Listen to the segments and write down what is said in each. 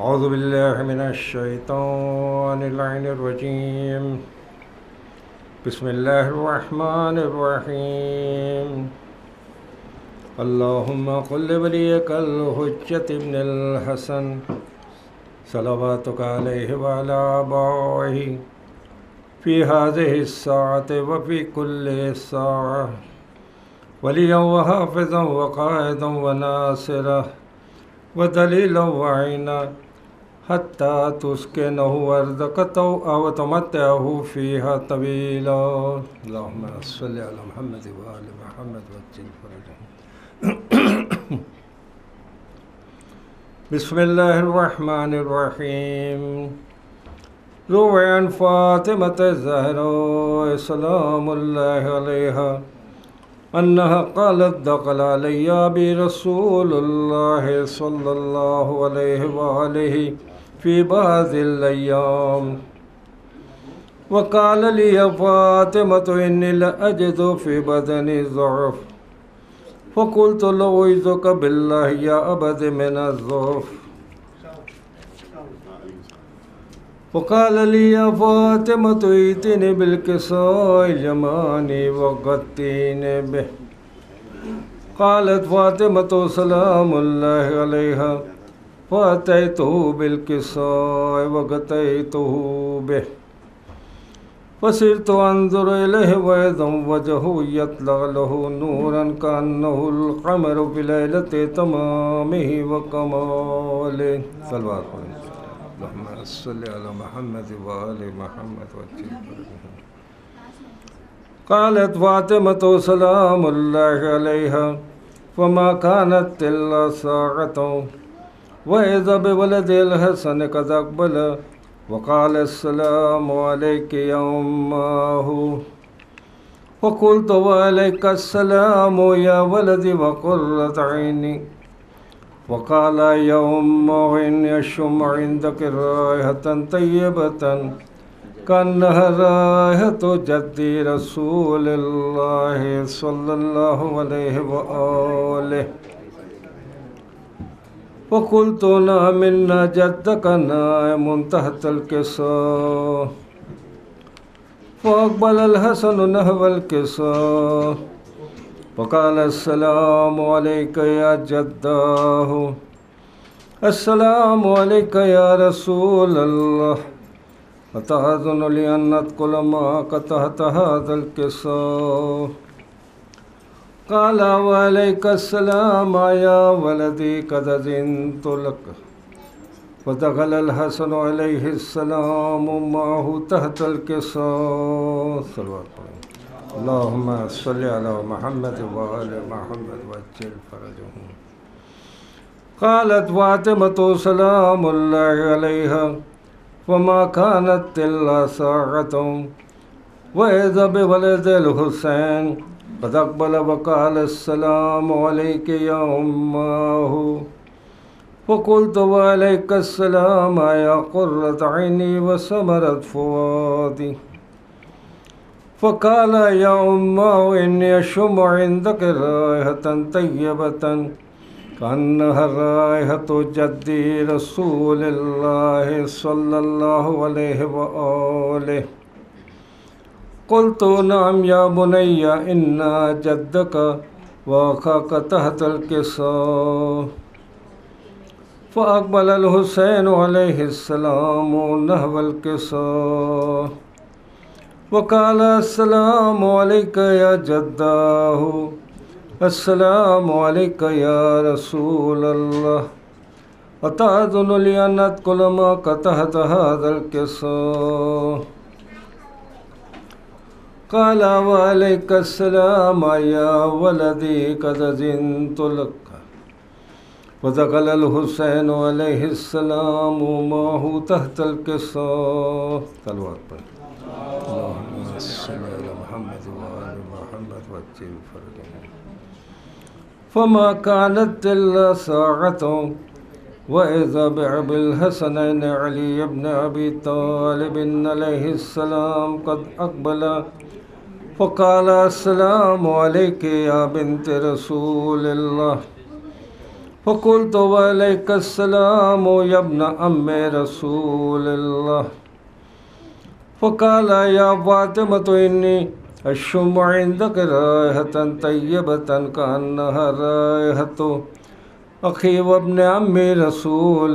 أعوذ بالله من الشيطان اللعين الرجيم بسم الله الرحمن الرحيم اللهم قل لوليك الحجة ابن الحسن صلواتك عليه وعلى آبائه في هذه الساعة وفي كل ساعة وليا وحافظا وقائدا وناصرا ودليلا وعينا حتى تسكنه تو أو تمتعه فيها طويلا اللهم صل على محمد وآل محمد وجل فرجه بسم الله الرحمن الرحيم روي عن فاطمة الزهراء سلام الله عليها أنها قالت دخل علي برسول الله صلى الله عليه وآله وسلم في بعض الأيام وقال لي يا فاطمة إني أجد في بدني ضعف فقلت له أعوذك بالله يا أبد من الضعف وقال لي يا فاطمة ائتني بالكساء اليماني وغطيني به قالت فاطمة سلام الله عليها فأتيته بالكساء وقتيته به فصرت أنظر إليه وإذا وجهه يطلع له نورا كأنه القمر بليلة تمامه وكماله صلوات اللهم صل على محمد وآل محمد وجل قالت فاطمة سلام الله عليها فما كانت إلا ساعة وإذا بولد الحسن قد أقبل وقال السلام عليك يا أمه وقلت وعليك السلام يا ولدي وقرة عيني وقال يا أمه إني أشم عندك رائحة طيبة كأنها رائحة جدي رسول الله صلى الله عليه وآله وقلت لا منا جدك نائم تحت الكساء فأقبل الحسن نهو الكساء وقال السلام عليك يا جداه السلام عليك يا رسول الله أتحزن لي أن أدخل ما قطعت هذا الكساء قال وعليك السلام يا ولدي قد زنت لك ودخل الحسن عليه السلام معه تحت الكساء اللهم صل على محمد وعلى محمد وجل فرجهم قالت فاطمة سلام الله عليها وما كانت إلا ساعة وإذا بولد الحسين فتقبل وقال السلام عليك يا أماه فقلت وعليك السلام يا قرة عيني وسمرت فؤادي فقال يا أماه إني أشم عندك رائحة طيبة كأنها رائحة جدي رسول الله صلى الله عليه وآله कुल तो नाम या बुनैया इन्ना जद का वाखा का तहतल के सौ फ़बल हुसैन अलैहिस्सलाम नहवल के सौ वकाल अस्सलाम या जद्दाहु अस्सलाम या रसूल अल्लाह अतादुन लियनत कुलमा कतहत हदल के सौ قال وعليك السلام يا ولدي قد زنت لك ودخل الحسين عليه السلام هو تحت القصاص تلوات پر اللهم صل على محمد وعلى محمد واتقي فرجهم فما كانت إلا ساعة وإذا بعب الحسنين علي بن أبي طالب عليه السلام قد أقبل वकाल असलमक या बिनत रसूल फ़कुल तो वालेकाम यबन अम रसूल फ़काल या वातम तो इन्नी अशुमाइंदक रायहतन तयबतन का रायहतो अखी वबन अम रसूल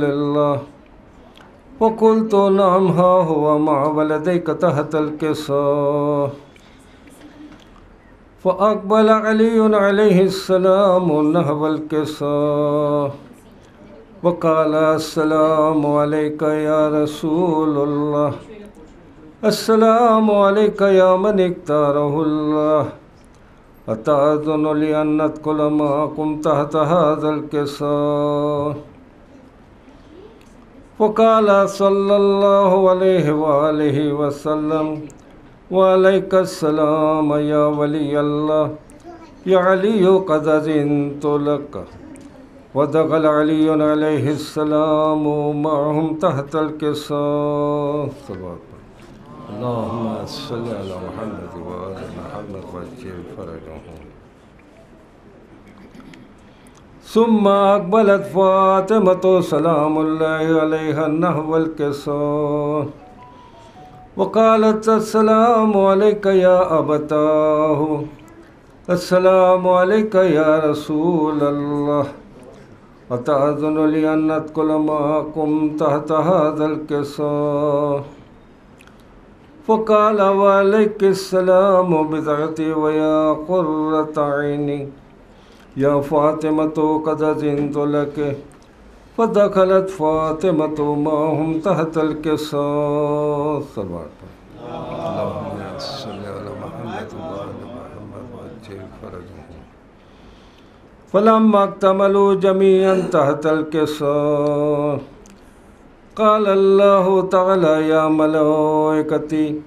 फ़कुल तो नाम हा हुआ माँ वलद कतहतल के सौ فأقبل علي عليه السلام نهب الكساء وقال السلام عليك يا رسول الله السلام عليك يا من اكتاره الله أتأذن لي أن أدخل معكم تحت هذا الكساء وقال صلى الله عليه وآله وسلم وعليك السلام يا ولي الله يا علي قد أذنت لك ودخل علي عليه السلام معهم تحت الكساء اللهم صل على محمد وعلى محمد وجل فرجه ثم أقبلت فاطمة سلام الله عليها نحو الكسر वकालत या अबताहो अस्सलाम या रसूल अल्लाह अताज़न लियन्नत कुलमाकुम तहत हादल किसा फ़काल वालकसलाम बिदअती वया क़ुर्रत या फ़ातिमतो कद जिंदुलके फ़दखलत फ़ातिमत माहम तहतल के सलवार पर فلما اكتملوا جميعا تحت الكساء قال الله تعالى يا ملائكتي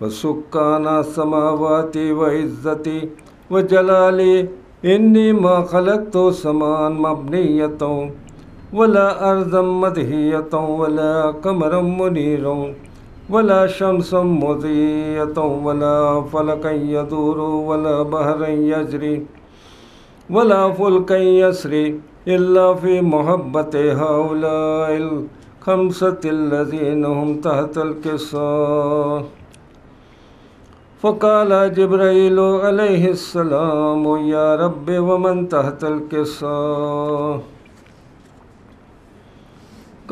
وسكان سماواتي وعزتي وجلالي إني ما خلقت سمان مبنية ولا أرضا مدهية ولا قمرا منيرا ولا شمسا مضية ولا فلكا يدور ولا بحرا يجري ولا فلكا يسري إلا في محبة هؤلاء الخمسة الذين هم تحت الكساء فقال جبريل عليه السلام يا رب ومن تحت الكساء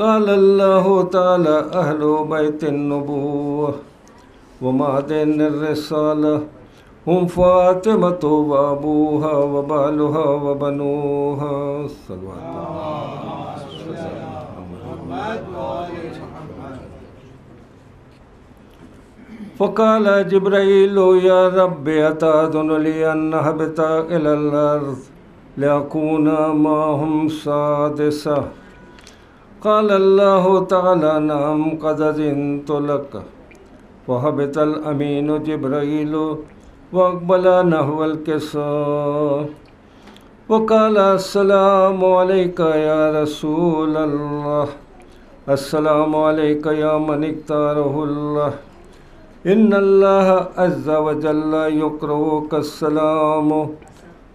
قال الله تعالى أهل بيت النبوة ومعدن الرسالة هم فاطمة وأبوها وبالها وبنوها صلوات فقال جبريل يا رب أتأذن لي أن أهبط إلى الأرض لأكون معهم سادسة قال الله تعالى نعم قد أذنت لك وهبط الأمين جبريل وأقبل نحو الكساء وقال السلام عليك يا رسول الله السلام عليك يا من اختاره الله إن الله عز وجل يكرهك السلام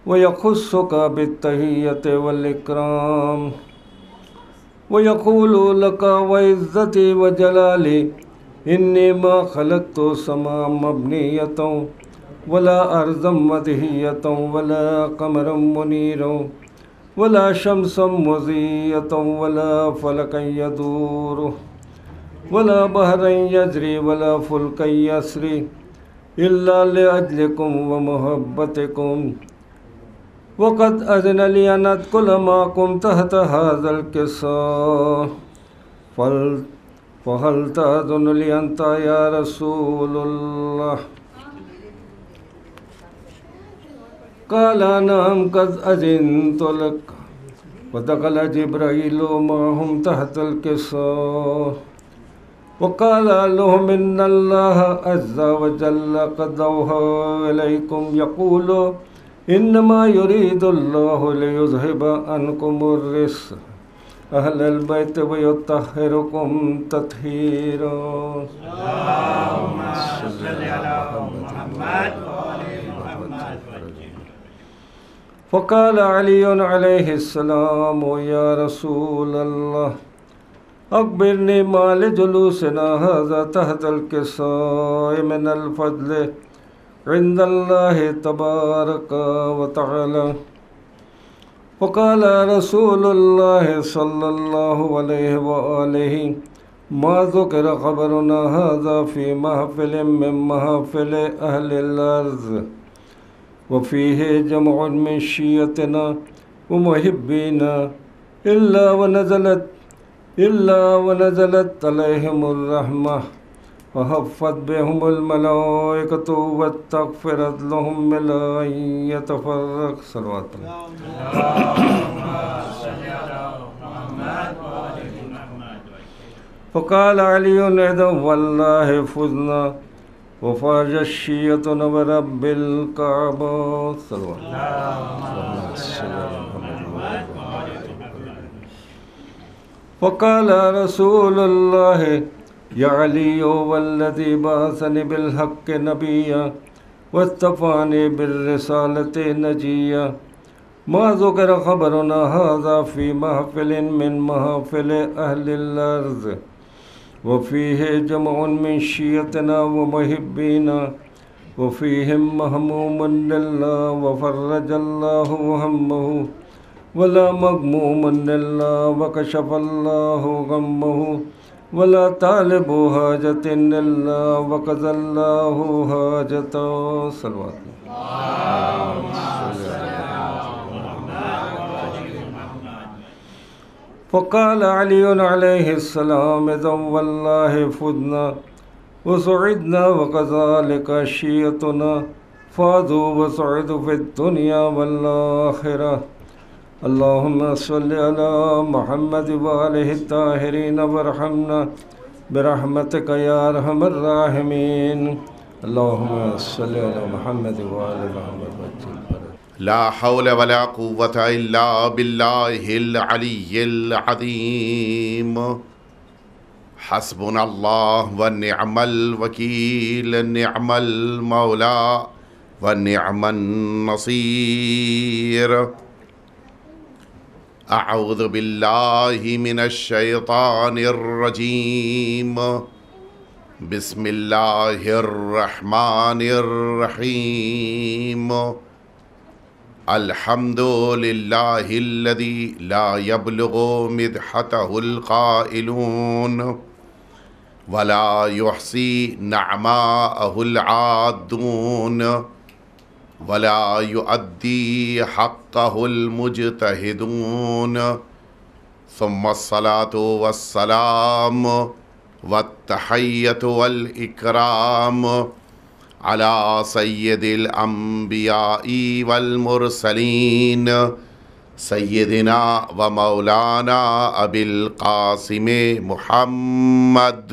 ويخصك بالتهية والإكرام वयकूल लका वज़्ज़ति व जलाले इन्ने माँ खलक तो समा मबनीयतों वला अर्ज़म मदहीयतों वला कमरम मुनीरों वला शमसम मजीयतों वला फलक यदूर वला बहर यजरी वला फुल्क यसरी अजलकुम व मोहब्बतकुम وقد أذن لي أن أدخل معكم تحت هذا الكساء فهل تأذن لي أنت يا رسول الله قال نعم قد أذنت لك ودخل جبرائيل معهم تحت الكساء وقال لهم إن الله عز وجل قد أوحى إليكم يقول إنما يريد الله ليذهب عنكم الرس أهل البيت ويطهركم تطهيرا اللهم صل على محمد محمد فقال علي عليه السلام يا رسول الله أخبرني ما لجلوسنا هذا تحت الكساء من الفضل عند الله تبارك وتعالى وقال رسول الله صلى الله عليه وآله ما ذكر خبرنا هذا في محفل من محافل أهل الأرض وفيه جمع من شيتنا ومحبينا إلا ونزلت إلا ونزلت عليهم الرحمة وهفت بهم الملائكة واتغفرت لهم من أن يتفرق صلوات الله فقال علي إذا والله فزنا وفاج الشية ورب الكعبة صلوات فقال رسول الله يا علي والذي بعثني بالحق نبيا واصطفاني بالرسالة نجيا ما ذكر خبرنا هذا في محفل من محافل أهل الأرض وفيه جمع من شيتنا ومحبينا وفيهم مهموم لله وفرج الله همه ولا مغموم لله وكشف الله غمه ولا حاجت ان إلا وقد الله حاجت صلوات فقال علي عليه السلام إذا والله فدنا وسعدنا وكذلك شيتنا فاضوا وسعدوا في الدنيا والآخرة اللهم صل على محمد وآله الطاهرين وارحمنا برحمتك يا أرحم الراحمين اللهم صل على محمد وآل محمد لا حول ولا قوة إلا بالله العلي العظيم حسبنا الله ونعم الوكيل نعم المولى ونعم النصير اعوذ بالله من الشيطان الرجيم بسم الله الرحمن الرحيم الحمد لله الذي لا يبلغ مدحته القائلون ولا يحصي نعماءه العادون वला युअद्दी हक़ुलमुजतहदून तो वसलाम वतहैत वलइकराम अला सैदिल अम्बिया वलमुरसलीन सैदिना व मौलाना अबिल कासिम मुहम्मद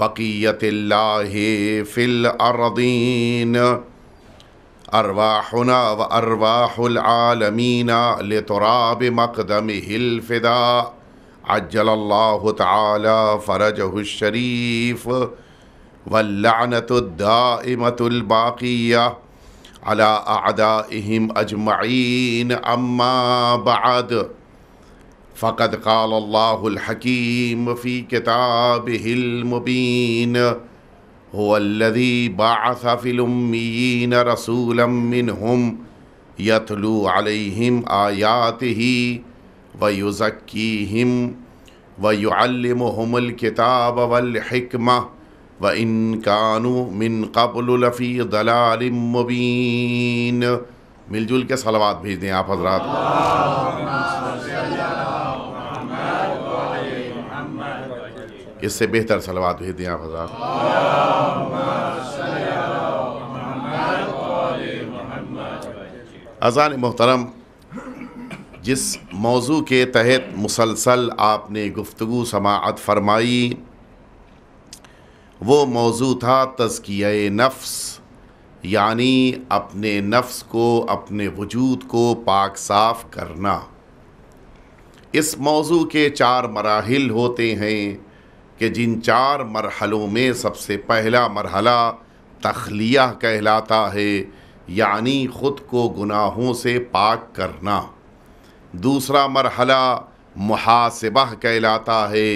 बकीयतिल्लाहि फ़िल अर्दीन अरवाहुना व अरवाहुल अम्मा बद فقد قال الله الحكيم في كتابه المبين هو الذي بعث في الأميين رسولا منهم يتلو عليهم آياته ويزكيهم ويعلمهم الكتاب والحكمة وإن كانوا من قبل لفي ضلال مبين मिलजुल के सलावाद भेज दें आप हजरात इससे बेहतर सलावाद भेज दें आप हजरात अजान मोहतरम जिस मौजू के तहत मुसलसल आपने गुफ्तु समात फरमाई वो मौजू था तजकिया नफ्स यानी अपने नफ्स को अपने वजूद को पाक साफ करना इस मौजू के चार मराहल होते हैं कि जिन चार मरहलों में सबसे पहला मरहला तखलिया कहलाता है यानी ख़ुद को गुनाहों से पाक करना दूसरा मरहला मुहासबा कहलाता है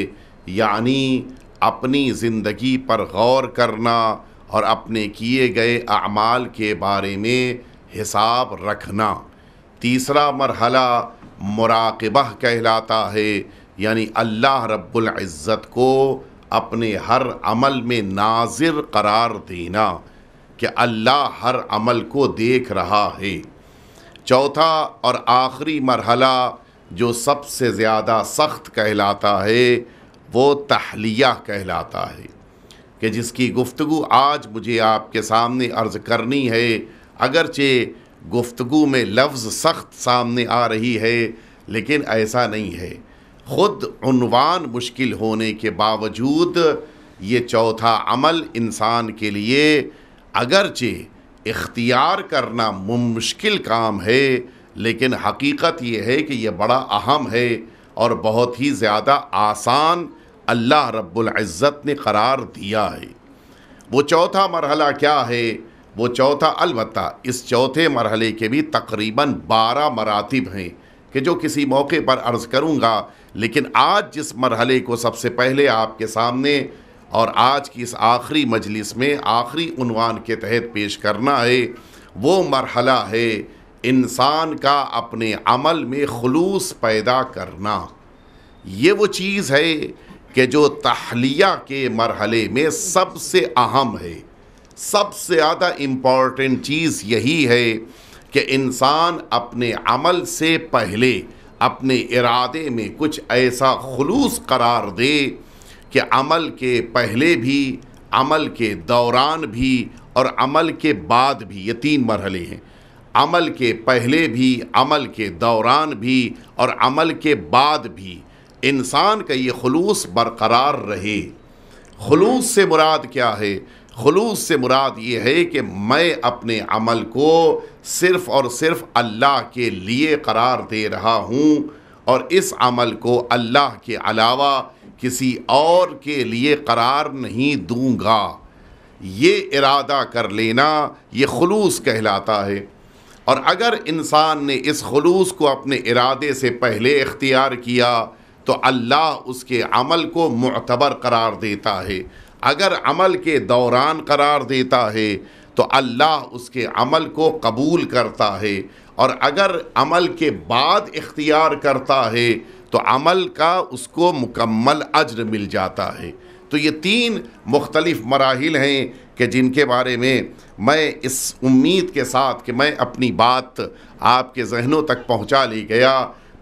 यानी अपनी ज़िंदगी पर गौर करना और अपने किए गए अमाल के बारे में हिसाब रखना तीसरा मरहला मुराकबह कहलाता है यानी अल्लाह रब्बुल इज़्ज़त को अपने हर अमल में नाजिर करार देना कि अल्लाह हर अमल को देख रहा है चौथा और आखिरी मरहला जो सबसे ज़्यादा सख्त कहलाता है वो तहलिया कहलाता है कि जिसकी गुफ्तु आज मुझे आपके सामने अर्ज़ करनी है अगरचे गुफ्तु में लफ्ज़ सख्त सामने आ रही है लेकिन ऐसा नहीं है ख़ुद उनवान मुश्किल होने के बावजूद ये चौथा अमल इंसान के लिए अगरचे इख्तियार करना मुमश्किल काम है लेकिन हकीकत ये है कि यह बड़ा अहम है और बहुत ही ज़्यादा आसान अल्लाह रब्ज़त ने करार दिया है वो चौथा मरहला क्या है वो चौथा अलबत् इस चौथे मरहले के भी तकरीबन बारह मरातब हैं कि जो किसी मौके पर अर्ज़ करूँगा लेकिन आज जिस मरहले को सबसे पहले आपके सामने और आज की इस आखिरी मजलिस में आखिरी उनवान के तहत पेश करना है वो मरहला है इंसान का अपने अमल में खलूस पैदा करना ये वो चीज़ है कि जो तहलिया के मरहले में सबसे अहम है सबसे ज़्यादा इम्पॉर्टेंट चीज़ यही है कि इंसान अपने अमल से पहले अपने इरादे में कुछ ऐसा खलूस करार दे कि अमल के पहले भी अमल के दौरान भी और अमल के बाद भी ये तीन मरहले हैं अमल के पहले भी अमल के दौरान भी और अमल के बाद भी इंसान का ये खलूस बरकरार रहे खलूस से मुराद क्या है खलूस से मुराद ये है कि मैं अपने अमल को सिर्फ़ और सिर्फ़ अल्लाह के लिए करार दे रहा हूँ और इस अमल को अल्लाह के अलावा किसी और के लिए करार नहीं दूँगा ये इरादा कर लेना ये खलूस कहलाता है और अगर इंसान ने इस खलूस को अपने इरादे से पहले इख्तियार किया तो अल्लाह उसके अमल को मतबर करार देता है अगर अमल के दौरान करार देता है तो अल्लाह उसके अमल को कबूल करता है और अगर अमल के बाद इख्तियार करता है तो अमल का उसको मुकम्मल अज्र मिल जाता है तो ये तीन मुख्तलफ़ मराहल हैं कि जिनके बारे में मैं इस उम्मीद के साथ कि मैं अपनी बात आपके जहनों तक पहुँचा ली गया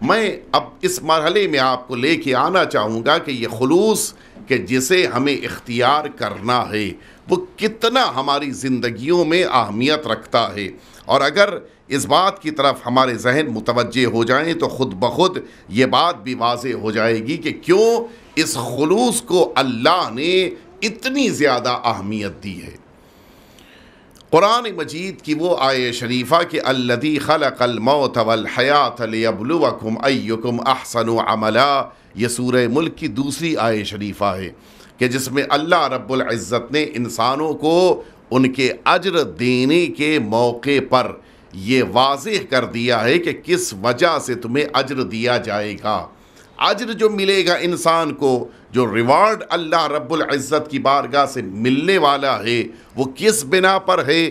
मैं अब इस मरहले में आपको ले कर आना चाहूँगा कि ये खलूस के जिसे हमें इख्तियार करना है वो कितना हमारी ज़िंदगियों में अहमियत रखता है और अगर इस बात की तरफ हमारे जहन मुतवजह हो जाएं तो ख़ुद ब खुद ये बात भी वाज हो जाएगी कि क्यों इस खलूस को अल्लाह ने इतनी ज़्यादा अहमियत दी है क़ुरान मजीद की वो आय शरीफ़ा कि अल्लदी खलमौत हयात लियबलुवकुम अयुकुम अहसन अमला ये सूर मुल्क की दूसरी आय शरीफ़ा है कि जिसमें अल्लाह रब्बुल इज़्ज़त ने इंसानों को उनके अजर देने के मौके पर यह वाज कर दिया है कि किस वजह से तुम्हें अजर दिया जाएगा अजर जो मिलेगा इंसान को जो रिवार्ड अल्लाह रब्बुल इज़्ज़त की बारगाह से मिलने वाला है वो किस बिना पर है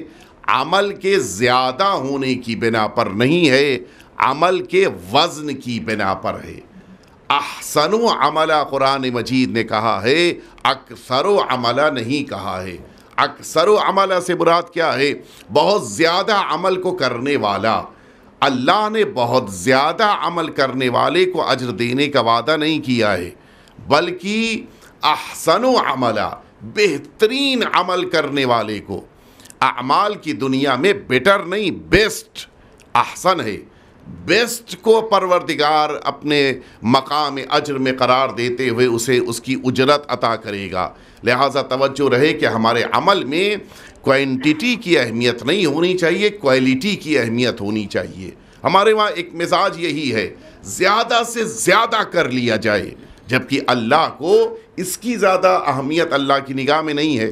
अमल के ज़्यादा होने की बिना पर नहीं है अमल के वज़न की बिना पर है अहसन अमला कुरान मजीद ने कहा है अक्सर अमला नहीं कहा है अक्सर अमला से मुराद क्या है बहुत ज़्यादा अमल को करने वाला अल्लाह ने बहुत ज़्यादा अमल करने वाले को अजर देने का वादा नहीं किया है बल्कि अहसन अमला बेहतरीन अमल करने वाले को अमाल की दुनिया में बेटर नहीं बेस्ट अहसन है बेस्ट को परवरदिगार अपने मकाम अजर में करार देते हुए उसे उसकी उजरत अता करेगा लिहाजा तवज्जो रहे कि हमारे अमल में क्वान्टिटी की अहमियत नहीं होनी चाहिए क्वालिटी की अहमियत होनी चाहिए हमारे वहाँ एक मिजाज यही है ज़्यादा से ज़्यादा कर लिया जाए जबकि अल्लाह को इसकी ज़्यादा अहमियत अल्लाह की निगाह में नहीं है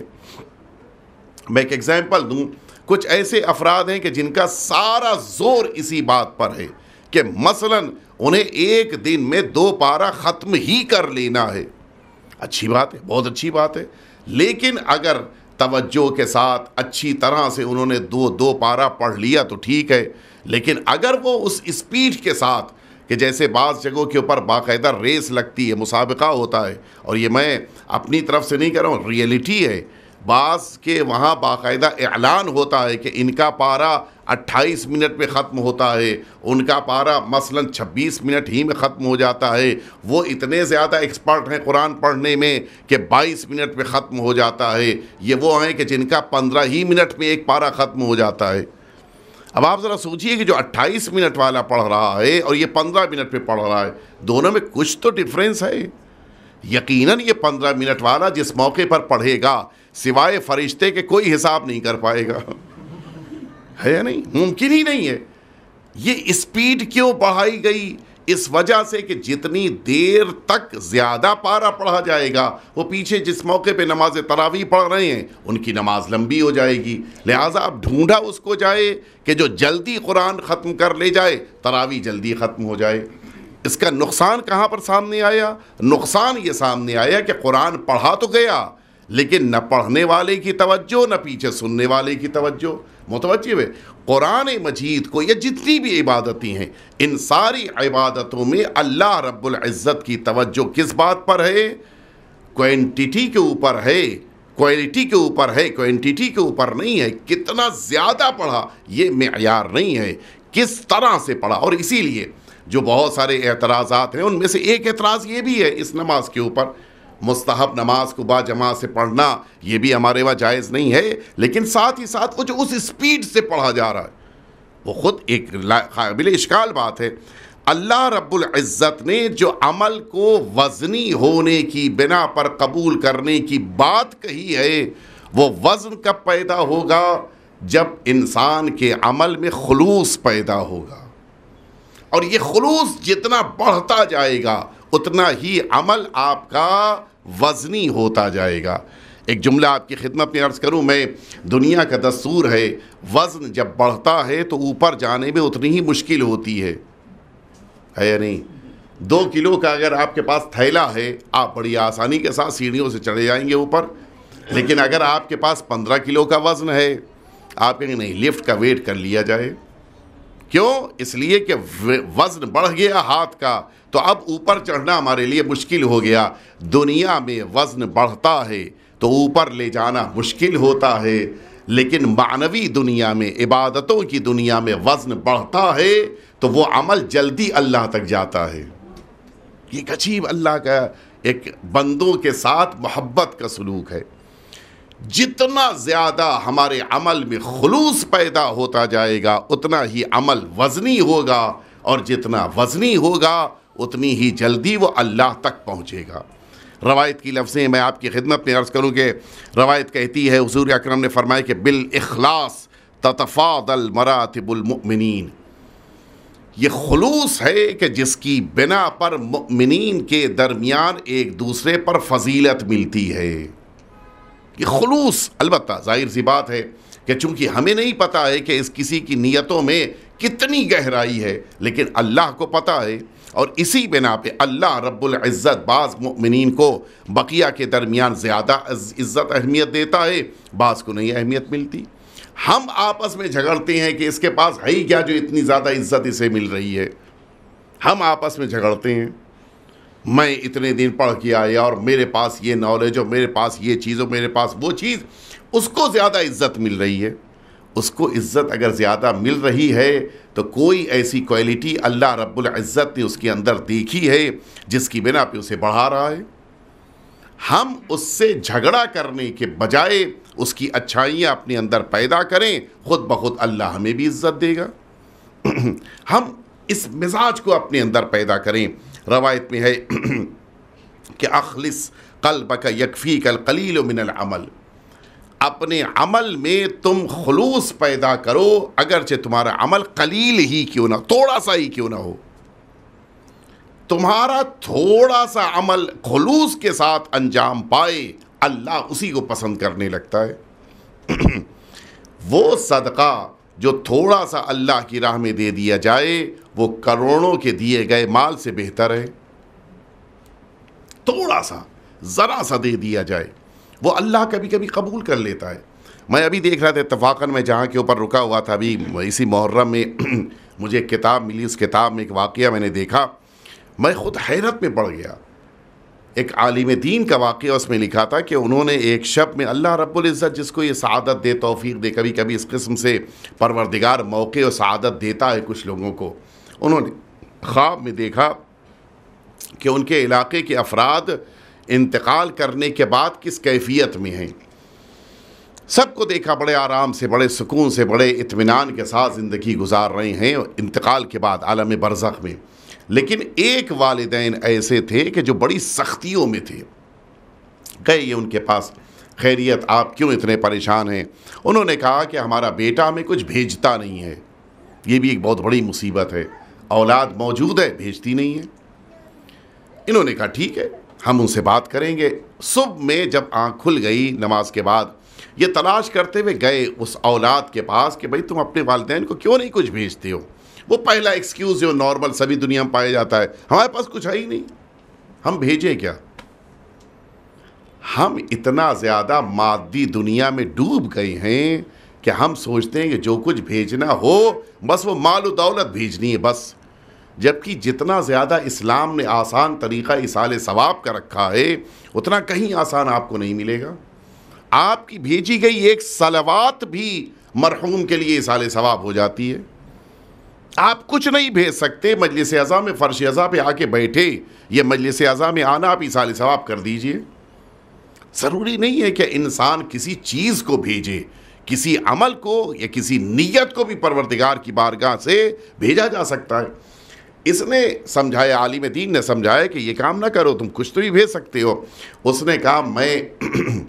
मैं एक एग्ज़ाम्पल दूँ कुछ ऐसे अफराद हैं कि जिनका सारा जोर इसी बात पर है कि मसलन उन्हें एक दिन में दो पारा ख़त्म ही कर लेना है अच्छी बात है बहुत अच्छी बात है लेकिन अगर तवज्जो के साथ अच्छी तरह से उन्होंने दो दो पारा पढ़ लिया तो ठीक है लेकिन अगर वो उस स्पीड के साथ कि जैसे बाज़ जगहों के ऊपर बाकायदा रेस लगती है मुसाबका होता है और ये मैं अपनी तरफ से नहीं कर रहा हूँ रियलिटी है बास के वहाँ बाकायदा ऐलान होता है कि इनका पारा 28 मिनट में ख़त्म होता है उनका पारा मसलन 26 मिनट ही में ख़त्म हो जाता है वो इतने ज़्यादा एक्सपर्ट हैं कुरान पढ़ने में कि 22 मिनट में ख़त्म हो जाता है ये वो हैं कि जिनका 15 ही मिनट में एक पारा ख़त्म हो जाता है अब आप ज़रा सोचिए कि जो 28 मिनट वाला पढ़ रहा है और ये पंद्रह मिनट में पढ़ रहा है दोनों में कुछ तो डिफ्रेंस है यकीनन ये पंद्रह मिनट वाला जिस मौके पर पढ़ेगा सिवाय फरिश्ते के कोई हिसाब नहीं कर पाएगा है या नहीं मुमकिन ही नहीं है ये स्पीड क्यों बढ़ाई गई इस वजह से कि जितनी देर तक ज़्यादा पारा पढ़ा जाएगा वो पीछे जिस मौके पे नमाज तरावी पढ़ रहे हैं उनकी नमाज लंबी हो जाएगी लिहाजा आप ढूंढा उसको जाए कि जो जल्दी कुरान ख़त्म कर ले जाए तरावी जल्दी ख़त्म हो जाए इसका नुकसान कहाँ पर सामने आया नुकसान ये सामने आया कि कुरान पढ़ा तो गया लेकिन न पढ़ने वाले की तवज्जो न पीछे सुनने वाले की तवज्जो मुतवजह है कुरान मजीद को या जितनी भी इबादतें हैं इन सारी इबादतों में अल्लाह रब्बुल इज़्ज़त की तवज्जो किस बात पर है क्वांटिटी के ऊपर है क्वालिटी के ऊपर है क्वांटिटी के ऊपर नहीं है कितना ज़्यादा पढ़ा ये मैार नहीं है किस तरह से पढ़ा और इसीलिए जो बहुत सारे एतराज़ात हैं उनमें से एक एतराज़ ये भी है इस नमाज के ऊपर मुस्तहब नमाज को बाजमात से पढ़ना ये भी हमारे वहाँ जायज़ नहीं है लेकिन साथ ही साथ वो जो उस स्पीड से पढ़ा जा रहा है वो ख़ुद एक काबिल इश्काल बात है अल्लाह रब्बुल इज़्ज़त ने जो अमल को वज़नी होने की बिना पर कबूल करने की बात कही है वो वज़न कब पैदा होगा जब इंसान के अमल में खलूस पैदा होगा और ये खलूस जितना बढ़ता जाएगा उतना ही अमल आपका वज़नी होता जाएगा एक जुमला आपकी खिदमत में अर्ज़ करूँ मैं दुनिया का दस्तूर है वज़न जब बढ़ता है तो ऊपर जाने में उतनी ही मुश्किल होती है है या नहीं दो किलो का अगर आपके पास थैला है आप बड़ी आसानी के साथ सीढ़ियों से चढ़े जाएंगे ऊपर लेकिन अगर आपके पास पंद्रह किलो का वज़न है आप कहेंगे नहीं लिफ्ट का वेट कर लिया जाए क्यों इसलिए कि वज़न बढ़ गया हाथ का तो अब ऊपर चढ़ना हमारे लिए मुश्किल हो गया दुनिया में वज़न बढ़ता है तो ऊपर ले जाना मुश्किल होता है लेकिन मानवी दुनिया में इबादतों की दुनिया में वज़न बढ़ता है तो वो अमल जल्दी अल्लाह तक जाता है एक अजीब अल्लाह का एक बंदों के साथ मोहब्बत का सलूक है जितना ज़्यादा हमारे अमल में खलूस पैदा होता जाएगा उतना ही अमल वज़नी होगा और जितना वज़नी होगा उतनी ही जल्दी वो अल्लाह तक पहुँचेगा रवायत की लफ्ज़ें मैं आपकी खिदमत में अर्ज़ करूँ कि रवायत कहती है हजूर अक्रम ने फरमाया कि बिल अखलास ततफ़ादल मरातबुलमिन ये खलूस है कि जिसकी बिना पर ममिन के दरमियान एक दूसरे पर फजीलत मिलती है ये खलूस अलबत् ज़ाहिर सी बात है कि चूँकि हमें नहीं पता है कि इस किसी की नीयतों में कितनी गहराई है लेकिन अल्लाह को पता है और इसी बिना पे अल्लाह रब्ज़त बाज़ ममिन को बकिया के दरमियान ज़्यादा इज़्ज़त अहमियत देता है बाज़ को नहीं अहमियत मिलती हम आपस में झगड़ते हैं कि इसके पास है ही क्या जो इतनी ज़्यादा इज्जत इसे मिल रही है हम आपस में झगड़ते हैं मैं इतने दिन पढ़ के आया और मेरे पास ये नॉलेज और मेरे पास ये चीज़ और मेरे पास वो चीज़ उसको ज़्यादा इज्जत मिल रही है उसको इज़्ज़त अगर ज़्यादा मिल रही है तो कोई ऐसी क्वालिटी अल्लाह रब्बुल इज़्ज़त ने उसके अंदर देखी है जिसकी बिना पे उसे बढ़ा रहा है हम उससे झगड़ा करने के बजाय उसकी अच्छाइयाँ अपने अंदर पैदा करें ख़ुद ब खुद अल्लाह हमें भी इज़्ज़त देगा हम इस मिजाज को अपने अंदर पैदा करें रवायत में है कि अखलिस कल बका यकफ़ी कल कलील मिनल अमल अपने अमल में तुम खलूस पैदा करो अगरचे तुम्हारा अमल कलील ही क्यों ना थोड़ा सा ही क्यों ना हो तुम्हारा थोड़ा सा अमल खलूस के साथ अंजाम पाए अल्लाह उसी को पसंद करने लगता है वो सदका जो थोड़ा सा अल्लाह की राह में दे दिया जाए वो करोड़ों के दिए गए माल से बेहतर है थोड़ा सा ज़रा सा दे दिया जाए वो अल्लाह कभी कभी कबूल कर लेता है मैं अभी देख रहा था इतफाक़न में जहाँ के ऊपर रुका हुआ था अभी इसी मुहर्रम में मुझे एक किताब मिली उस किताब में एक वाक़ मैंने देखा मैं ख़ुद हैरत में पड़ गया एक आलिम दीन का वाक़ उसमें लिखा था कि उन्होंने एक शब में अल्लाह रब्बुल इज़्ज़त जिसको ये शादत दे तोफ़ी दे कभी कभी इस किस्म से परवरदिगार मौके और शादत देता है कुछ लोगों को उन्होंने ख्वाब में देखा कि उनके इलाके के अफराद इंतकाल करने के बाद किस कैफियत में हैं सबको देखा बड़े आराम से बड़े सुकून से बड़े इत्मीनान के साथ ज़िंदगी गुजार रहे हैं इंतकाल के बाद आलम बरज़ में लेकिन एक वालदेन ऐसे थे कि जो बड़ी सख्तियों में थे गए ये उनके पास खैरियत आप क्यों इतने परेशान हैं उन्होंने कहा कि हमारा बेटा हमें कुछ भेजता नहीं है ये भी एक बहुत बड़ी मुसीबत है औलाद मौजूद है भेजती नहीं है इन्होंने कहा ठीक है हम उनसे बात करेंगे सुबह में जब आँख खुल गई नमाज के बाद ये तलाश करते हुए गए उस औलाद के पास कि भाई तुम अपने वालदेन को क्यों नहीं कुछ भेजते हो वो पहला एक्सक्यूज़ जो नॉर्मल सभी दुनिया में पाया जाता है हमारे पास कुछ है ही नहीं हम भेजें क्या हम इतना ज़्यादा मादी दुनिया में डूब गए हैं कि हम सोचते हैं कि जो कुछ भेजना हो बस वो माल दौलत भेजनी है बस जबकि जितना ज़्यादा इस्लाम ने आसान तरीक़ा इसाल सवाब का रखा है उतना कहीं आसान आपको नहीं मिलेगा आपकी भेजी गई एक सलवात भी मरहूम के लिए इसाल सवाब हो जाती है आप कुछ नहीं भेज सकते मजलिस अज़ा में फ़र्श अज़ा पे आके बैठे या मजलिस अज़ा में आना आप इसाल सवाब कर दीजिए ज़रूरी नहीं है कि इंसान किसी चीज़ को भेजे किसी अमल को या किसी नीयत को भी परवरदिगार की बारगाह से भेजा जा सकता है इसने समझाया आलिम दीन ने समझाया कि ये काम ना करो तुम कुछ तो ही भेज सकते हो उसने कहा मैं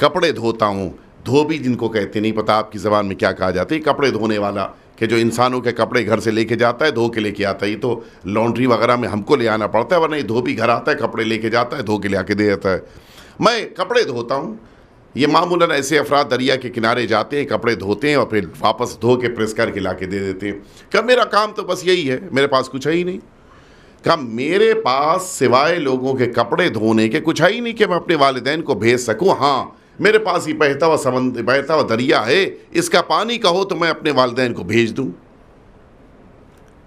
कपड़े धोता हूँ धोबी जिनको कहते नहीं पता आपकी ज़बान में क्या कहा जाता है कपड़े धोने वाला कि जो इंसानों के कपड़े घर से लेके जाता है धो के लेके आता है ये तो लॉन्ड्री वगैरह में हमको ले आना पड़ता है वरना ये धोबी घर आता है कपड़े लेके जाता है धो के ले आके दे जाता है मैं कपड़े धोता हूँ ये मामूला ऐसे अफरा दरिया के किनारे जाते हैं कपड़े धोते हैं और फिर वापस धो के प्रेस करके ला के दे देते हैं क्या मेरा काम तो बस यही है मेरे पास कुछ है ही नहीं क्या मेरे पास सिवाय लोगों के कपड़े धोने के कुछ है ही नहीं कि मैं अपने वालदेन को भेज सकूँ हाँ मेरे पास ही बहता हुआ समंद बहता हुआ दरिया है इसका पानी कहो तो मैं अपने वालदेन को भेज दूँ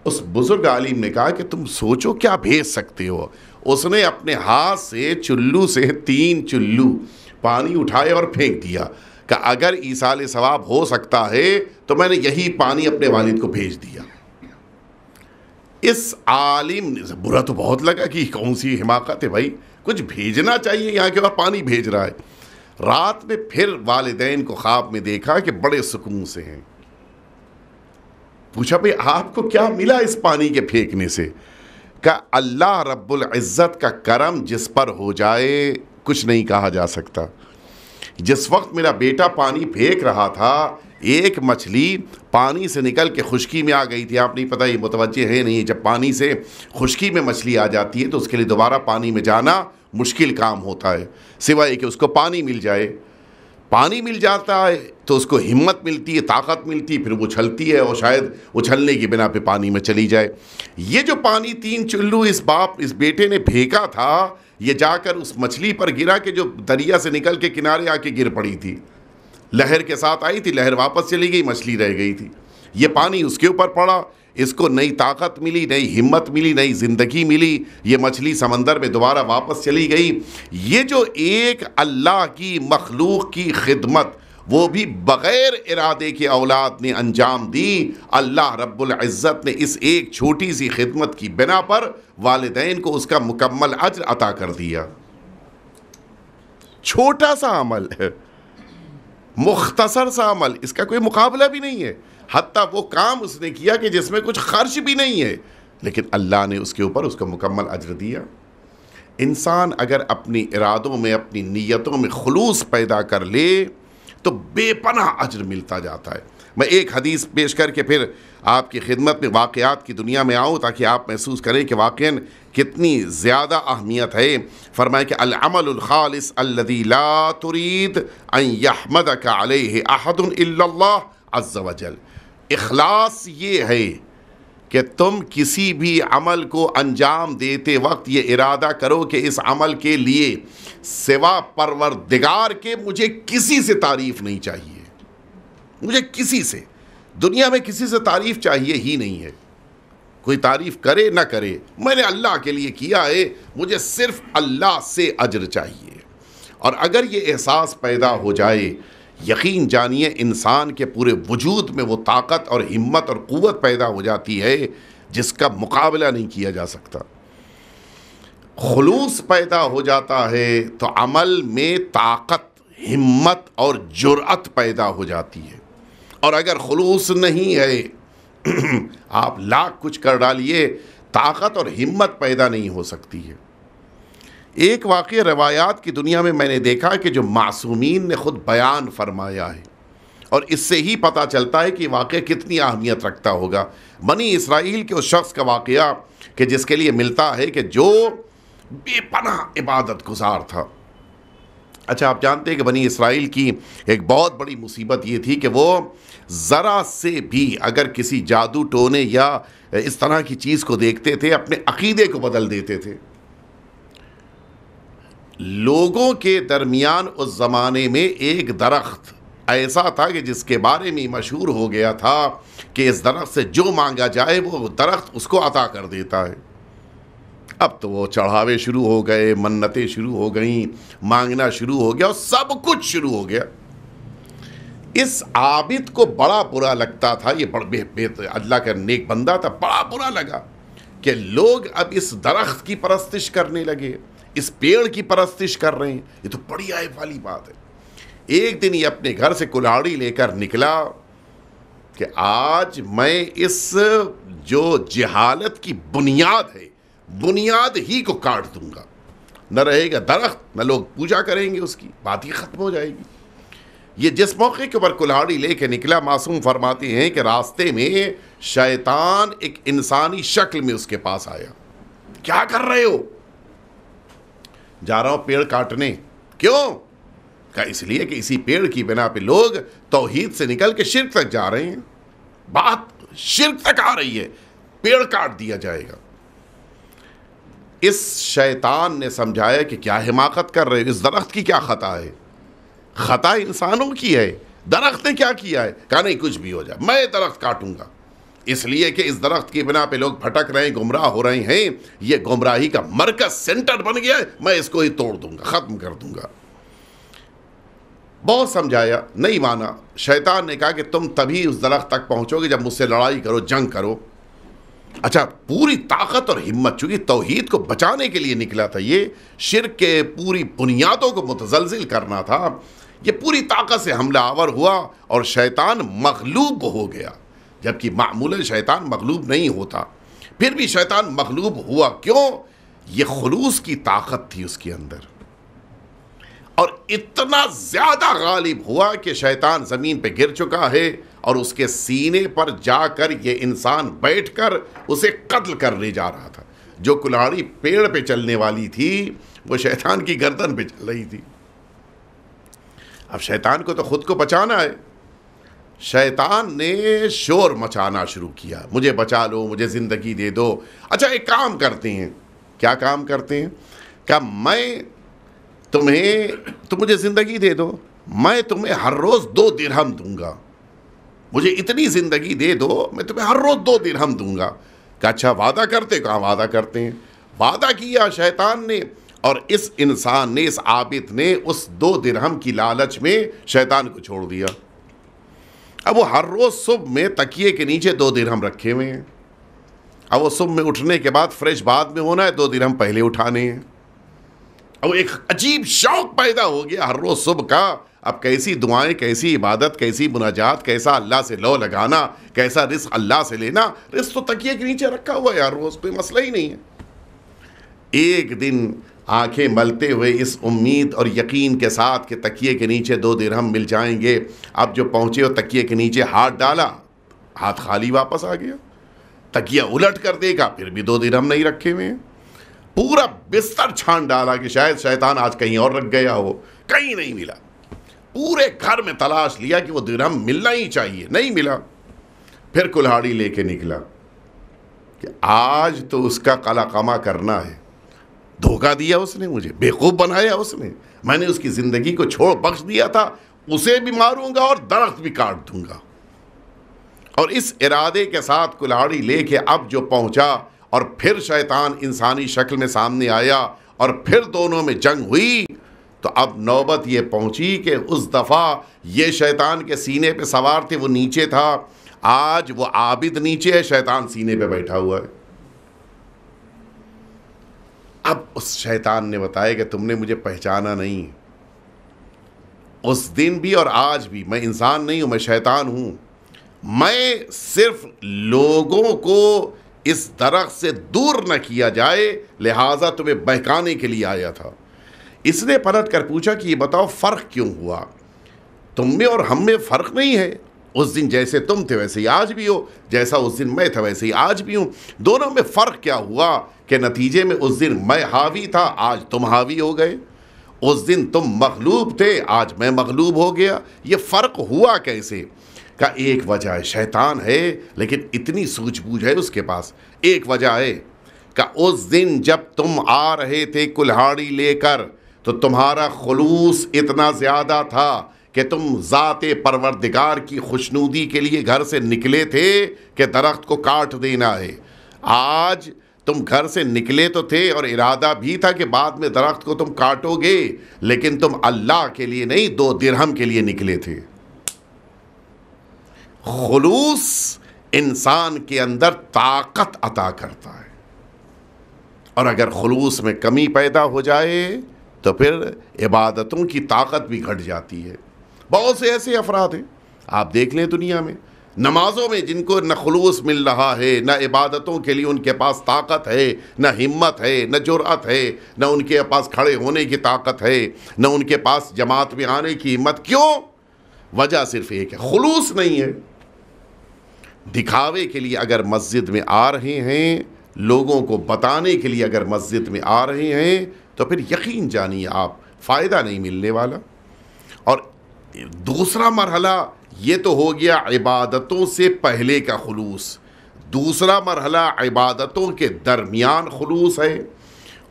उस बुज़ुर्ग आलिम ने कहा कि तुम सोचो क्या भेज सकते हो उसने अपने हाथ से चुल्लू से तीन चुल्लू पानी उठाए और फेंक दिया कि अगर ईसा सवाब हो सकता है तो मैंने यही पानी अपने वालिद को भेज दिया इस आलिम ने बुरा तो बहुत लगा कि कौन सी हिमाकत है भाई कुछ भेजना चाहिए यहाँ के और पानी भेज रहा है रात में फिर वालदेन को ख्वाब में देखा कि बड़े सुकून से हैं पूछा भाई आपको क्या मिला इस पानी के फेंकने से का अल्लाह रब्बुल इज़्ज़त का करम जिस पर हो जाए कुछ नहीं कहा जा सकता जिस वक्त मेरा बेटा पानी फेंक रहा था एक मछली पानी से निकल के खुशकी में आ गई थी आप नहीं पता ये मुतवजह है नहीं जब पानी से खुशकी में मछली आ जाती है तो उसके लिए दोबारा पानी में जाना मुश्किल काम होता है सिवाय कि उसको पानी मिल जाए पानी मिल जाता है तो उसको हिम्मत मिलती है ताकत मिलती है फिर वो उछलती है और शायद उछलने के बिना पे पानी में चली जाए ये जो पानी तीन चुल्लू इस बाप इस बेटे ने फेंका था ये जाकर उस मछली पर गिरा कि जो दरिया से निकल के किनारे आके गिर पड़ी थी लहर के साथ आई थी लहर वापस चली गई मछली रह गई थी ये पानी उसके ऊपर पड़ा इसको नई ताकत मिली नई हिम्मत मिली नई ज़िंदगी मिली ये मछली समंदर में दोबारा वापस चली गई ये जो एक अल्लाह की मखलूक की खिदमत वो भी बग़ैर इरादे के औलाद ने अंजाम दी अल्लाह रब्ज़त ने इस एक छोटी सी खिदमत की बिना पर वालदेन को उसका मुकम्मल अजर अता कर दिया छोटा सा अमल है मुख्तसर सा अमल इसका कोई मुकाबला भी नहीं है हती वो काम उसने किया कि जिसमें कुछ खर्च भी नहीं है लेकिन अल्लाह ने उसके ऊपर उसका मुकम्मल अजर दिया इंसान अगर अपने इरादों में अपनी नीयतों में खलूस पैदा कर ले तो बेपनाह अजर मिलता जाता है मैं एक हदीस पेश करके फिर आपकी खिदमत में वाकयात की दुनिया में आऊँ ताकि आप महसूस करें कि वाक़ कितनी ज़्यादा अहमियत है फरमाए कि अलमलखालिस तुरीद अहमद का अज़ल अखलास ये है कि तुम किसी भी अमल को अंजाम देते वक्त ये इरादा करो कि इस अमल के लिए सेवा परवर दिगार के मुझे किसी से तारीफ नहीं चाहिए मुझे किसी से दुनिया में किसी से तारीफ चाहिए ही नहीं है कोई तारीफ करे ना करे मैंने अल्लाह के लिए किया है मुझे सिर्फ अल्लाह से अजर चाहिए और अगर ये एहसास पैदा हो जाए यकीन जानिए इंसान के पूरे वजूद में वो ताकत और हिम्मत और क़वत पैदा हो जाती है जिसका मुकाबला नहीं किया जा सकता खलूस पैदा हो जाता है तो अमल में ताकत हिम्मत और जुरात पैदा हो जाती है और अगर खलूस नहीं है आप लाख कुछ कर डालिए ताकत और हिम्मत पैदा नहीं हो सकती है एक वाक़ रवायात की दुनिया में मैंने देखा कि जो मासूमीन ने ख़ुद बयान फरमाया है और इससे ही पता चलता है कि वाक़ कितनी अहमियत रखता होगा बनी इसराइल के उस शख्स का वाक़ कि जिसके लिए मिलता है कि जो बेपना इबादत गुजार था अच्छा आप जानते हैं कि बनी इसराइल की एक बहुत बड़ी मुसीबत ये थी कि वो ज़रा से भी अगर किसी जादू टोने या इस तरह की चीज़ को देखते थे अपने अकीदे को बदल देते थे लोगों के दरमियान उस ज़माने में एक दरख्त ऐसा था कि जिसके बारे में मशहूर हो गया था कि इस दरख्त से जो मांगा जाए वो दरख्त उसको अता कर देता है अब तो वो चढ़ावे शुरू हो गए मन्नतें शुरू हो गई मांगना शुरू हो गया और सब कुछ शुरू हो गया इस आबिद को बड़ा बुरा लगता था ये बड़े अल्लाह का नेक बंदा था बड़ा बुरा लगा कि लोग अब इस दरख्त की परस्तिश करने लगे इस पेड़ की परस्तिश कर रहे हैं ये तो बड़ी आय वाली बात है एक दिन ये अपने घर से कुल्हाड़ी लेकर निकला कि आज मैं इस जो जहालत की बुनियाद है बुनियाद ही को काट दूंगा न रहेगा दरख्त न लोग पूजा करेंगे उसकी बात ही ख़त्म हो जाएगी ये जिस मौके के ऊपर कुल्हाड़ी लेके निकला मासूम फरमाते हैं कि रास्ते में शैतान एक इंसानी शक्ल में उसके पास आया क्या कर रहे हो जा रहा हूं पेड़ काटने क्यों का इसलिए कि इसी पेड़ की बिना पे लोग तोहीद से निकल के शिर तक जा रहे हैं बात शिर तक आ रही है पेड़ काट दिया जाएगा इस शैतान ने समझाया कि क्या हिमाकत कर रहे हो इस दरख्त की क्या ख़ता है ख़ता इंसानों की है दरख्त ने क्या किया है कहा नहीं कुछ भी हो जाए मैं दरख्त काटूंगा इसलिए कि इस दरख्त की बिना पे लोग भटक रहे हैं गुमराह हो रहे हैं ये गुमराही का मरकज सेंटर बन गया है मैं इसको ही तोड़ दूंगा ख़त्म कर दूंगा बहुत समझाया नहीं माना शैतान ने कहा कि तुम तभी उस दरख्त तक पहुंचोगे जब मुझसे लड़ाई करो जंग करो अच्छा पूरी ताकत और हिम्मत चूंकि तोहहीद को बचाने के लिए निकला था ये शिर के पूरी बुनियादों को मुतजलजिल करना था ये पूरी ताकत से हमला आवर हुआ और शैतान मखलूब हो गया जबकि मामूल शैतान मखलूब नहीं होता फिर भी शैतान मखलूब हुआ क्यों ये खलूस की ताकत थी उसके अंदर और इतना ज़्यादा गालिब हुआ कि शैतान ज़मीन पर गिर चुका है और उसके सीने पर जाकर ये इंसान बैठकर उसे कत्ल करने जा रहा था जो कुल्हाड़ी पेड़ पे चलने वाली थी वो शैतान की गर्दन पे चल रही थी अब शैतान को तो खुद को बचाना है शैतान ने शोर मचाना शुरू किया मुझे बचा लो मुझे ज़िंदगी दे दो अच्छा एक काम करते हैं क्या काम करते हैं क्या मैं तुम्हें तुम मुझे ज़िंदगी दे दो मैं तुम्हें हर रोज़ दो दिरहम दूंगा मुझे इतनी ज़िंदगी दे दो मैं तुम्हें हर रोज़ दो दिन हम दूंगा क्या अच्छा वादा करते कहा वादा करते हैं वादा किया शैतान ने और इस इंसान ने इस आबिद ने उस दो दिरहम की लालच में शैतान को छोड़ दिया अब वो हर रोज़ सुबह में तकिए के नीचे दो दिरहम रखे हुए हैं अब वो सुबह में उठने के बाद फ्रेश बाद में होना है दो दिरहम पहले उठाने हैं अब एक अजीब शौक पैदा हो गया हर रोज़ सुबह का अब कैसी दुआएं कैसी इबादत कैसी मुनाजात कैसा अल्लाह से लो लगाना कैसा रिस्क अल्लाह से लेना रिस्क तो तकिए के नीचे रखा हुआ यार रोज़ कोई मसला ही नहीं है एक दिन आंखें मलते हुए इस उम्मीद और यकीन के साथ कि तकिए के नीचे दो दिरहम मिल जाएंगे अब जो पहुँचे हो तकिए के नीचे हाथ डाला हाथ खाली वापस आ गया तकिया उलट कर देगा फिर भी दो दिरहम नहीं रखे हुए हैं पूरा बिस्तर छान डाला कि शायद शैतान आज कहीं और रख गया हो कहीं नहीं मिला पूरे घर में तलाश लिया कि वो दिरहम मिलना ही चाहिए नहीं मिला फिर कुल्हाड़ी लेके निकला कि आज तो उसका कलाकामा करना है धोखा दिया उसने मुझे बेवकूफ़ बनाया उसने मैंने उसकी ज़िंदगी को छोड़ बख्श दिया था उसे भी मारूंगा और दरख्त भी काट दूंगा और इस इरादे के साथ कुल्हाड़ी लेके अब जो पहुंचा और फिर शैतान इंसानी शक्ल में सामने आया और फिर दोनों में जंग हुई तो अब नौबत ये पहुंची कि उस दफ़ा ये शैतान के सीने पे सवार थे वो नीचे था आज वो आबिद नीचे है शैतान सीने पे बैठा हुआ है अब उस शैतान ने बताया कि तुमने मुझे पहचाना नहीं उस दिन भी और आज भी मैं इंसान नहीं हूँ मैं शैतान हूँ मैं सिर्फ लोगों को इस दरख्त से दूर न किया जाए लिहाजा तुम्हें बहकाने के लिए आया था इसने पलट कर पूछा कि ये बताओ फ़र्क क्यों हुआ तुम में और हम में फ़र्क नहीं है उस दिन जैसे तुम थे वैसे ही आज भी हो जैसा उस दिन मैं था वैसे ही आज भी हूँ दोनों में फ़र्क क्या हुआ कि नतीजे में उस दिन मैं हावी था आज तुम हावी हो गए उस दिन तुम मखलूब थे आज मैं मखलूब हो गया ये फ़र्क हुआ कैसे का एक वजह है शैतान है लेकिन इतनी सूझबूझ है उसके पास एक वजह है का उस दिन जब तुम आ रहे थे कुल्हाड़ी लेकर तो तुम्हारा खलूस इतना ज़्यादा था कि तुम ज़ात परवरदिगार की खुशनूदी के लिए घर से निकले थे कि दरख्त को काट देना है आज तुम घर से निकले तो थे और इरादा भी था कि बाद में दरख्त को तुम काटोगे लेकिन तुम अल्लाह के लिए नहीं दो दिरहम के लिए निकले थे खलूस इंसान के अंदर ताकत अता करता है और अगर खलूस में कमी पैदा हो जाए तो फिर इबादतों की ताकत भी घट जाती है बहुत से ऐसे अफराद हैं आप देख लें दुनिया में नमाजों में जिनको न खलूस मिल रहा है न इबादतों के लिए उनके पास ताकत है न हिम्मत है न जुरात है न उनके पास खड़े होने की ताकत है न उनके पास जमात में आने की हिम्मत क्यों वजह सिर्फ एक है खलूस नहीं है दिखावे के लिए अगर मस्जिद में आ रहे हैं लोगों को बताने के लिए अगर मस्जिद में आ रहे हैं तो फिर यकीन जानिए आप फ़ायदा नहीं मिलने वाला और दूसरा मरहला ये तो हो गया इबादतों से पहले का खलूस दूसरा मरहला इबादतों के दरमियान खलूस है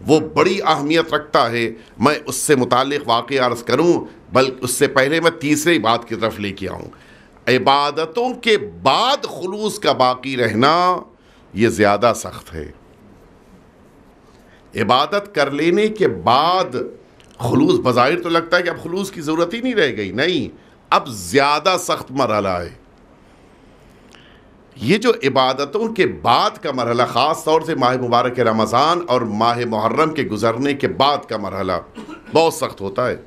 वो बड़ी अहमियत रखता है मैं उससे मुतक़ वाक़ अर्ज़ करूँ बल्कि उससे पहले मैं तीसरी बात की तरफ लेके आऊँ इबादतों के बाद खलूस का बाकी रहना ये ज़्यादा सख्त है इबादत कर लेने के बाद खलूस बज़ाहिर तो लगता है कि अब खलूस की ज़रूरत ही नहीं रह गई नहीं अब ज़्यादा सख्त मरहला है ये जो इबादतों के बाद का मरहला ख़ास तौर से माह मुबारक रमज़ान और माह मुहर्रम के गुजरने के बाद का मरहला बहुत सख्त होता है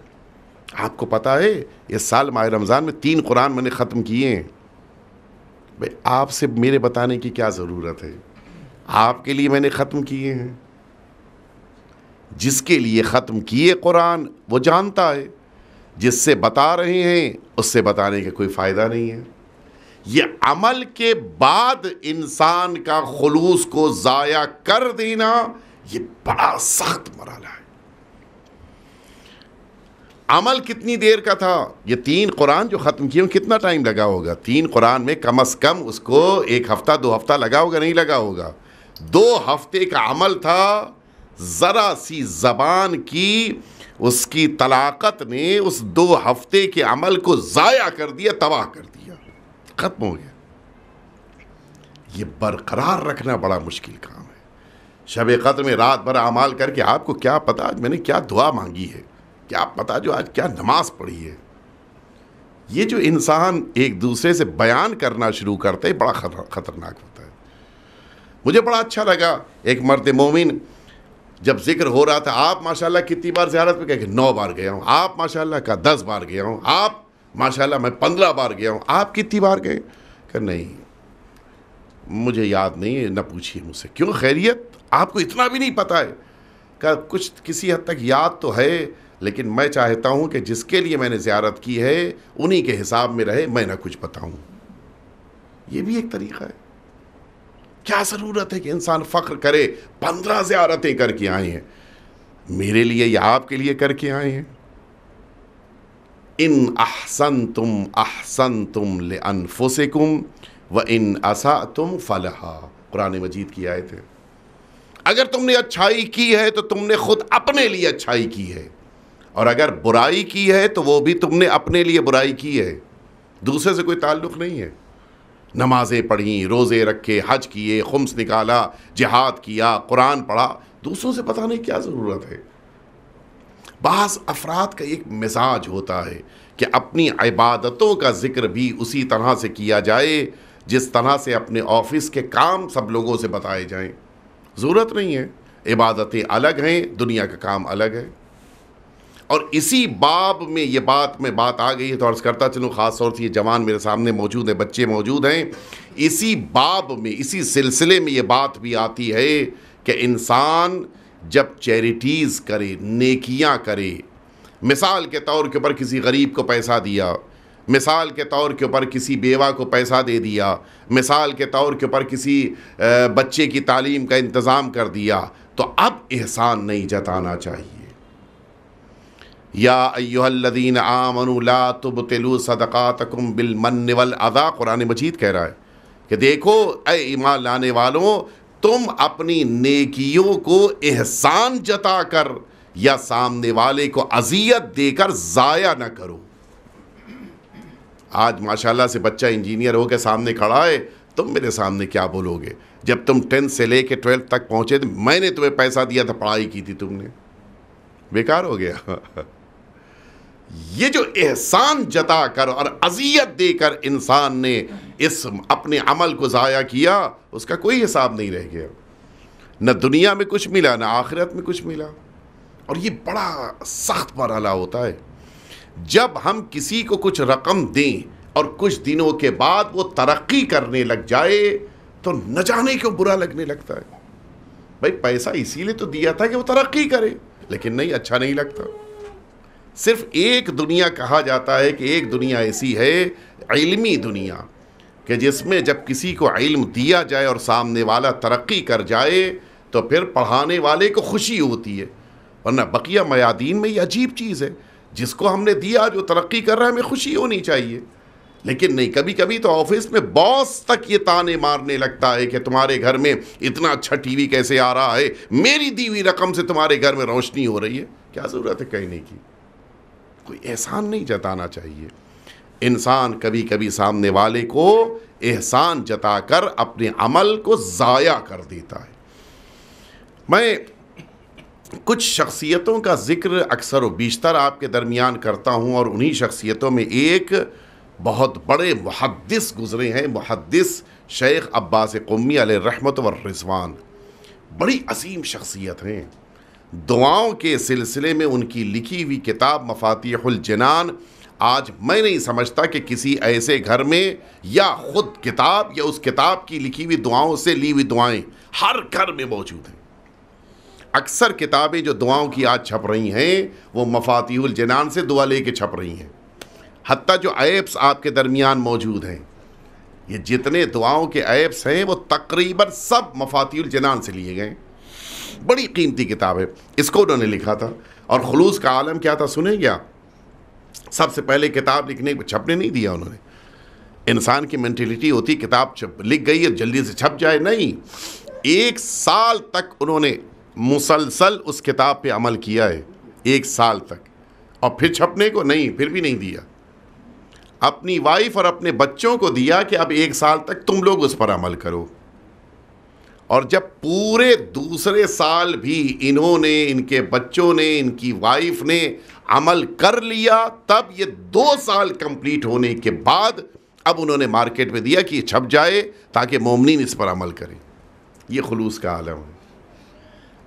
आपको पता है इस साल माह रमज़ान में तीन कुरान मैंने ख़त्म किए हैं भाई आपसे मेरे बताने की क्या ज़रूरत है आपके लिए मैंने ख़त्म किए हैं जिसके लिए ख़त्म किए कुरान वो जानता है जिससे बता रहे हैं उससे बताने का कोई फ़ायदा नहीं है ये अमल के बाद इंसान का खलूस को ज़ाया कर देना ये बड़ा सख्त मरला है अमल कितनी देर का था ये तीन कुरान जो ख़त्म किए कितना टाइम लगा होगा तीन कुरान में कम अज़ कम उसको एक हफ़्ता दो हफ़्ता लगा होगा नहीं लगा होगा दो हफ्ते का अमल था ज़रा सी ज़बान की उसकी तलाकत ने उस दो हफ्ते के अमल को ज़ाया कर दिया तबाह कर दिया ख़त्म हो गया ये बरकरार रखना बड़ा मुश्किल काम है शब कदर में रात भर अमाल करके आपको क्या पता आज मैंने क्या दुआ मांगी है क्या पता जो आज क्या नमाज पढ़ी है ये जो इंसान एक दूसरे से बयान करना शुरू करते बड़ा खतरनाक होता है मुझे बड़ा अच्छा लगा एक मर्द मोमिन जब जिक्र हो रहा था आप माशाल्लाह कितनी बार ज्यारत में कह नौ बार गया हूँ आप माशाल्लाह का दस बार गया हूँ आप माशाल्लाह मैं पंद्रह बार गया हूँ आप कितनी बार गए कह नहीं मुझे याद नहीं है ना पूछिए मुझसे क्यों खैरियत आपको इतना भी नहीं पता है क्या कुछ किसी हद तक याद तो है लेकिन मैं चाहता हूँ कि जिसके लिए मैंने ज्यारत की है उन्हीं के हिसाब में रहे मैं ना कुछ बताऊँ ये भी एक तरीक़ा है क्या ज़रूरत है कि इंसान फ़ख्र करे पंद्रह ज्यारतें करके आए हैं मेरे लिए या आपके लिए करके आए हैं इन अहसन तुम अहसन तुम ले अनफोसेकुम व इन असा तुम फलहा कुरान मजीद की आए थे अगर तुमने अच्छाई की है तो तुमने खुद अपने लिए अच्छाई की है और अगर बुराई की है तो वो भी तुमने अपने लिए बुराई की है दूसरे से कोई ताल्लुक़ नहीं है नमाज़ें पढ़ी रोज़े रखे हज किए ख़ुम्स निकाला जिहाद किया कुरान पढ़ा दूसरों से बताने की क्या ज़रूरत है बास अफराद का एक मिजाज होता है कि अपनी इबादतों का ज़िक्र भी उसी तरह से किया जाए जिस तरह से अपने ऑफिस के काम सब लोगों से बताए जाएं ज़रूरत नहीं है इबादतें अलग हैं दुनिया का काम अलग है और इसी बाब में ये बात में बात आ गई है तो अर्ज़ करता चलूँ ख़ास तौर से ये जवान मेरे सामने मौजूद है बच्चे मौजूद हैं इसी बाब में इसी सिलसिले में ये बात भी आती है कि इंसान जब चैरिटीज़ करे नेकियां करे मिसाल के तौर के ऊपर किसी गरीब को पैसा दिया मिसाल के तौर के ऊपर किसी बेवा को पैसा दे दिया मिसाल के तौर के ऊपर किसी बच्चे की तालीम का इंतज़ाम कर दिया तो अब एहसान नहीं जताना चाहिए यादीन आमनुला तुब तिलु सदक़ातकुम बिलमन अदा कुरान मजीद कह रहा है कि देखो ए ईमान लाने वालों तुम अपनी नेकियों को एहसान जता कर या सामने वाले को अजियत देकर ज़ाया ना करो आज माशाल्लाह से बच्चा इंजीनियर होकर सामने खड़ा है तुम मेरे सामने क्या बोलोगे जब तुम टेंथ से ले कर ट्वेल्थ तक पहुँचे तो मैंने तुम्हें पैसा दिया था पढ़ाई की थी तुमने बेकार हो गया ये जो एहसान जता कर और अजियत देकर इंसान ने इस अपने अमल को ज़ाया किया उसका कोई हिसाब नहीं रह गया न दुनिया में कुछ मिला ना आखिरत में कुछ मिला और ये बड़ा सख्त मरहला होता है जब हम किसी को कुछ रकम दें और कुछ दिनों के बाद वो तरक्की करने लग जाए तो न जाने क्यों बुरा लगने लगता है भाई पैसा इसीलिए तो दिया था कि वो तरक्की करे लेकिन नहीं अच्छा नहीं लगता सिर्फ एक दुनिया कहा जाता है कि एक दुनिया ऐसी है इल्मी दुनिया कि जिसमें जब किसी को इल्म दिया जाए और सामने वाला तरक्की कर जाए तो फिर पढ़ाने वाले को खुशी होती है वरना बकिया मयादीन में ये अजीब चीज़ है जिसको हमने दिया जो तरक्की कर रहा है हमें खुशी होनी चाहिए लेकिन नहीं कभी कभी तो ऑफिस में बॉस तक ये ताने मारने लगता है कि तुम्हारे घर में इतना अच्छा टीवी कैसे आ रहा है मेरी दी हुई रकम से तुम्हारे घर में रोशनी हो रही है क्या ज़रूरत है कहने की कोई एहसान नहीं जताना चाहिए इंसान कभी कभी सामने वाले को एहसान जताकर अपने अमल को ज़ाया कर देता है मैं कुछ शख्सियतों का ज़िक्र अक्सर व बीशतर आपके दरमियान करता हूँ और उन्हीं शख्सियतों में एक बहुत बड़े मुहदस गुज़रे हैं मुहदस शेख अब्बास अल रहमत व रिजवान बड़ी असीम शख्सियत हैं दुआओं के सिलसिले में उनकी लिखी हुई किताब मफातिहजनान आज मैं नहीं समझता कि किसी ऐसे घर में या ख़ुद किताब या उस किताब की लिखी हुई दुआओं से ली हुई दुआएं हर घर में मौजूद हैं अक्सर किताबें जो दुआओं की आज छप रही हैं वो जनान से दुआ ले कर छप रही हैं हती जो ऐप्स आपके दरमियान मौजूद हैं ये जितने दुआओं के ऐप्स हैं वो तकरीबन सब मफातीजनान से लिए गए बड़ी कीमती किताब है इसको उन्होंने लिखा था और खलूस का आलम क्या था सुने क्या सबसे पहले किताब लिखने को छपने नहीं दिया उन्होंने इंसान की मैंटेलिटी होती किताब छप लिख गई है जल्दी से छप जाए नहीं एक साल तक उन्होंने मुसलसल उस किताब पे अमल किया है एक साल तक और फिर छपने को नहीं फिर भी नहीं दिया अपनी वाइफ और अपने बच्चों को दिया कि अब एक साल तक तुम लोग उस पर अमल करो और जब पूरे दूसरे साल भी इन्होंने इनके बच्चों ने इनकी वाइफ ने अमल कर लिया तब ये दो साल कंप्लीट होने के बाद अब उन्होंने मार्केट में दिया कि ये छप जाए ताकि मोमिन इस पर अमल करें ये खलूस का आलम है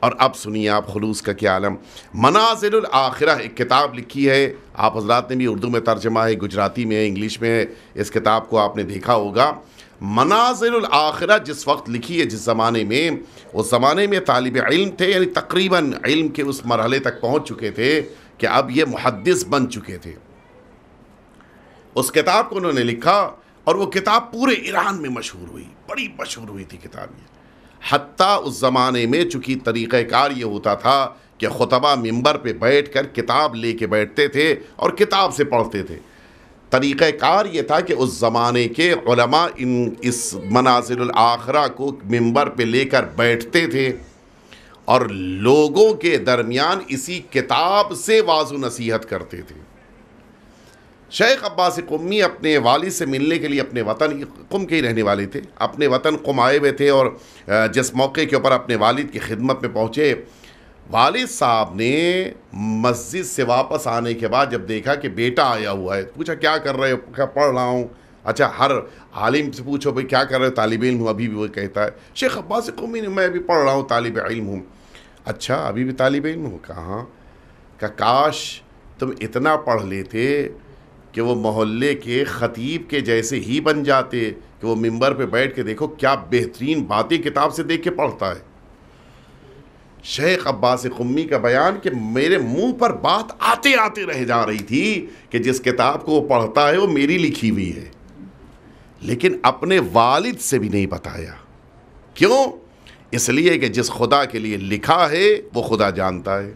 और अब सुनिए आप खलूस का क्या आलम मनाजिल आखिरा एक किताब लिखी है आप हजरात ने भी उर्दू में तर्जमा है गुजराती में है इंग्लिश में है इस किताब को आपने देखा होगा मनाजिल आखिरत जिस वक्त लिखी है जिस ज़माने में उस ज़माने में तालब इल्म थे यानी तकरीबन इल्म के उस मरहले तक पहुँच चुके थे कि अब ये मुहदस बन चुके थे उस किताब को उन्होंने लिखा और वो किताब पूरे ईरान में मशहूर हुई बड़ी मशहूर हुई थी किताब ये हती उस ज़माने में चूँकि तरीक़ार ये होता था कि खुतबा मंबर पर बैठ कर किताब ले के बैठते थे और किताब से पढ़ते थे तरीक़ार ये था कि उस ज़माने के इन इस मनाजिल आखरा को मंबर पर लेकर बैठते थे और लोगों के दरमियान इसी किताब से वाजु नसीहत करते थे शेख अब्बास कुम्मी अपने वाली से मिलने के लिए अपने वतन कुम के ही रहने वाले थे अपने वतन कुम आए हुए थे और जिस मौके के ऊपर अपने वालिद की खिदमत में पहुँचे वालिद साहब ने मस्जिद से वापस आने के बाद जब देखा कि बेटा आया हुआ है पूछा क्या कर रहे हो क्या पढ़ रहा हूँ अच्छा हर आलिम से पूछो भाई क्या कर रहे हो तालब इल्म हूँ अभी भी वो कहता है शेख अब्बास कौमी ने मैं अभी पढ़ रहा हूँ तालब इल्म हूँ अच्छा अभी भी तालब इल्म हूँ कहाँ का काश तुम इतना पढ़ लेते कि वो मोहल्ले के ख़तीब के जैसे ही बन जाते कि वो मंबर पे बैठ के देखो क्या बेहतरीन बातें किताब से देख के पढ़ता है शेख अब्बास कुम्मी का बयान कि मेरे मुंह पर बात आते आते रह जा रही थी कि जिस किताब को वो पढ़ता है वो मेरी लिखी हुई है लेकिन अपने वालिद से भी नहीं बताया क्यों इसलिए कि जिस खुदा के लिए लिखा है वो खुदा जानता है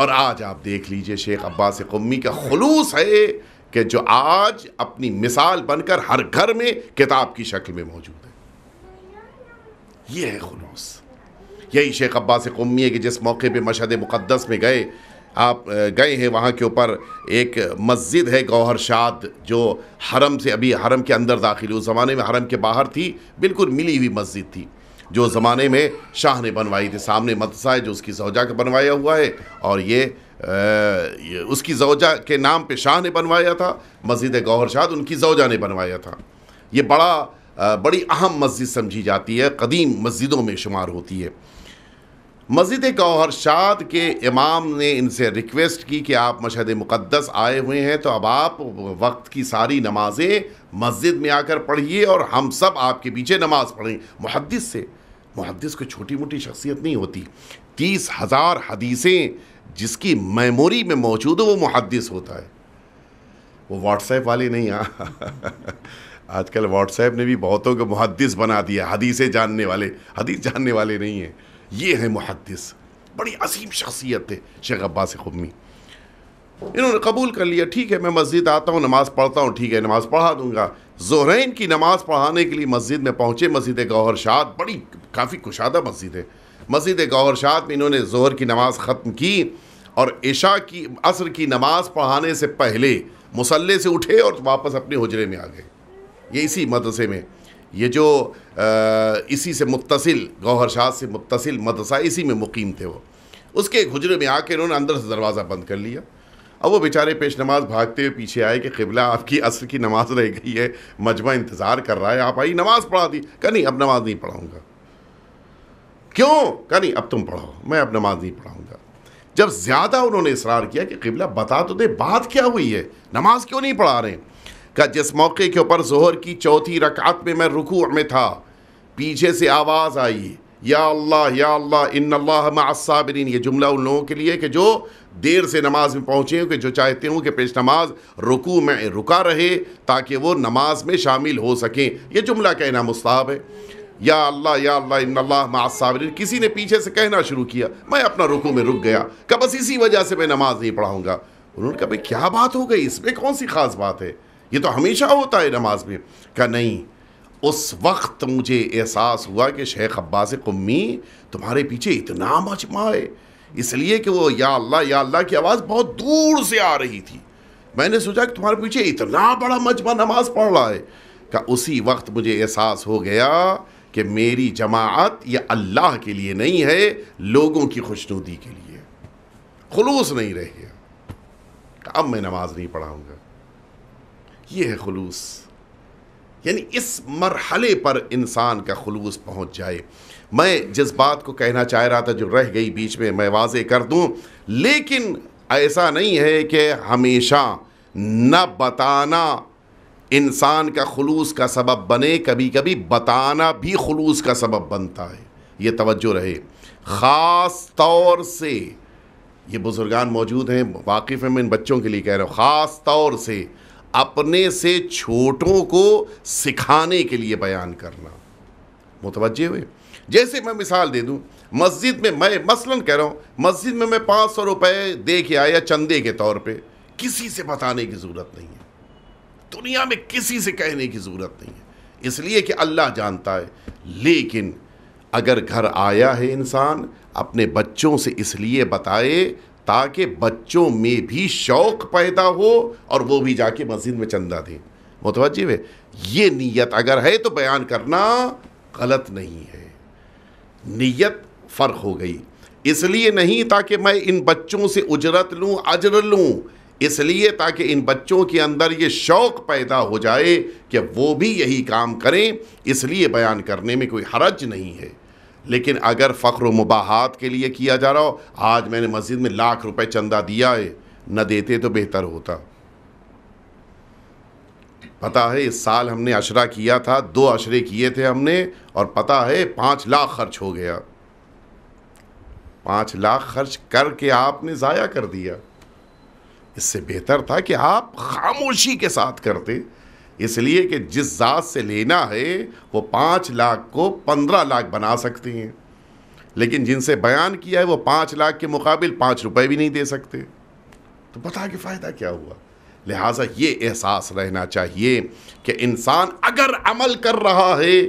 और आज आप देख लीजिए शेख अब्बास कुम्मी का खलूस है कि जो आज अपनी मिसाल बनकर हर घर में किताब की शक्ल में मौजूद है यह है खलूस यही शेख अब्बास कौमी है कि जिस मौके पर मशद मुक़दस में गए आप गए हैं वहाँ के ऊपर एक मस्जिद है गौहर शाद जो हरम से अभी हरम के अंदर दाखिल उस ज़माने में हरम के बाहर थी बिल्कुल मिली हुई मस्जिद थी जो ज़माने में शाह ने बनवाई थी सामने मदसा है जो उसकी सौजा का बनवाया हुआ है और ये, ये उसकी जौजा के नाम पे शाह ने बनवाया था मस्जिद गौहर शाद उनकी जौजा ने बनवाया था ये बड़ा बड़ी अहम मस्जिद समझी जाती है कदीम मस्जिदों में शुमार होती है मस्जिद गौहरशाद के इमाम ने इनसे रिक्वेस्ट की कि आप मशहद मुक़दस आए हुए हैं तो अब आप वक्त की सारी नमाज़ें मस्जिद में आकर पढ़िए और हम सब आपके पीछे नमाज़ पढ़ें मुहदस से मुहदस कोई छोटी मोटी शख्सियत नहीं होती तीस हज़ार हदीसें जिसकी मेमोरी में मौजूद हो वो मुहदस होता है वो व्हाट्सएप वाले नहीं हाँ आजकल व्हाट्सएप ने भी बहुतों को मुहदस बना दिया हदीसें जानने वाले हदीस जानने वाले नहीं हैं ये है मुहदस बड़ी अजीम शख्सियत थे शेख अब्बास खुमी इन्होंने कबूल कर लिया ठीक है मैं मस्जिद आता हूँ नमाज़ पढ़ता हूँ ठीक है नमाज़ पढ़ा दूंगा जोहरैन की नमाज़ पढ़ाने के लिए मस्जिद में पहुँचे मस्जिद गौहर शाद बड़ी काफ़ी कुशादा मस्जिद है मस्जिद गौहर शाद में इन्होंने जोहर की नमाज़ ख़त्म की और ऐशा की असर की नमाज़ पढ़ाने से पहले मुसल्ले से उठे और वापस अपने हजरे में आ गए ये इसी मदरसे में ये जो आ, इसी से मुतसिल गौहर शाह से मुतसिल मदरसा इसी में मुकीम थे वो उसके एक हजरे में आके इन्होंने अंदर से दरवाज़ा बंद कर लिया अब वो बेचारे पेश नमाज भागते हुए पीछे आए कि किबला आपकी असर की नमाज रह गई है मजमा इंतज़ार कर रहा है आप आई नमाज पढ़ा दी कह नहीं अब नमाज नहीं पढ़ाऊँगा क्यों कह नहीं अब तुम पढ़ाओ मैं अब नमाज नहीं पढ़ाऊँगा जब ज़्यादा उन्होंने इसरार किया कि किबला बता तो दे बात क्या हुई है नमाज क्यों नहीं पढ़ा रहे हैं का जिस मौके के ऊपर जहर की चौथी रकात में मैं रुकू में था पीछे से आवाज़ आई या अल्लाह या अल्लाह इन अल्लाह मसाबरीन ये जुमला उन लोगों के लिए कि जो देर से नमाज में पहुँचे हों कि जो चाहते हों कि पेश नमाज रुकू में रुका रहे ताकि वो नमाज में शामिल हो सकें यह जुमला कहना मुस्ताब है या अल्लाह या अल्लाह इन अल्लाह मसाबरीन किसी ने पीछे से कहना शुरू किया मैं अपना रुकू में रुक गया कब बस इसी वजह से मैं नमाज नहीं पढ़ाऊँगा उन्होंने कहा भाई क्या बात हो गई इसमें कौन सी ख़ास बात है ये तो हमेशा होता है नमाज में क्या नहीं उस वक्त मुझे एहसास हुआ कि शेख अब्बास कुम्मी तुम्हारे पीछे इतना मजमा है इसलिए कि वो या अल्लाह या अल्लाह की आवाज़ बहुत दूर से आ रही थी मैंने सोचा कि तुम्हारे पीछे इतना बड़ा मजमा नमाज पढ़ रहा है का उसी वक्त मुझे एहसास हो गया कि मेरी जमात ये अल्लाह के लिए नहीं है लोगों की खुशनुदी के लिए खुलूस नहीं रहे अब मैं नमाज नहीं पढ़ाऊँगा ये है खलूस यानी इस मरहले पर इंसान का खलूस पहुंच जाए मैं जिस बात को कहना चाह रहा था जो रह गई बीच में मैं वाजे कर दूं लेकिन ऐसा नहीं है कि हमेशा न बताना इंसान का खलूस का सबब बने कभी कभी बताना भी खलूस का सबब बनता है ये तवज्जो रहे ख़ास तौर से ये बुज़ुर्गान मौजूद हैं वाकिफ़ हैं मैं इन बच्चों के लिए कह रहा हूँ ख़ास तौर से अपने से छोटों को सिखाने के लिए बयान करना मुतवजे हुए जैसे मैं मिसाल दे दूं मस्जिद में मैं मसलन कह रहा हूं मस्जिद में मैं पाँच सौ रुपये दे के आया चंदे के तौर पे किसी से बताने की ज़रूरत नहीं है दुनिया में किसी से कहने की ज़रूरत नहीं है इसलिए कि अल्लाह जानता है लेकिन अगर घर आया है इंसान अपने बच्चों से इसलिए बताए ताकि बच्चों में भी शौक़ पैदा हो और वो भी जाके मस्जिद में चंदा दें मुतवजी है ये नीयत अगर है तो बयान करना गलत नहीं है नीयत फ़र्क हो गई इसलिए नहीं ताकि मैं इन बच्चों से उजरत लूँ अजर लूँ इसलिए ताकि इन बच्चों के अंदर ये शौक़ पैदा हो जाए कि वो भी यही काम करें इसलिए बयान करने में कोई हरज नहीं है लेकिन अगर फ़ख्र मुबाहत के लिए किया जा रहा हो आज मैंने मस्जिद में लाख रुपए चंदा दिया है न देते तो बेहतर होता पता है इस साल हमने अशरा किया था दो अशरे किए थे हमने और पता है पाँच लाख खर्च हो गया पाँच लाख खर्च करके आपने ज़ाया कर दिया इससे बेहतर था कि आप खामोशी के साथ करते इसलिए कि जिस ज़ात से लेना है वो पाँच लाख को पंद्रह लाख बना सकती हैं लेकिन जिनसे बयान किया है वो पाँच लाख के मुकाबल पाँच रुपए भी नहीं दे सकते तो बता के फ़ायदा क्या हुआ लिहाजा ये एहसास रहना चाहिए कि इंसान अगर अमल कर रहा है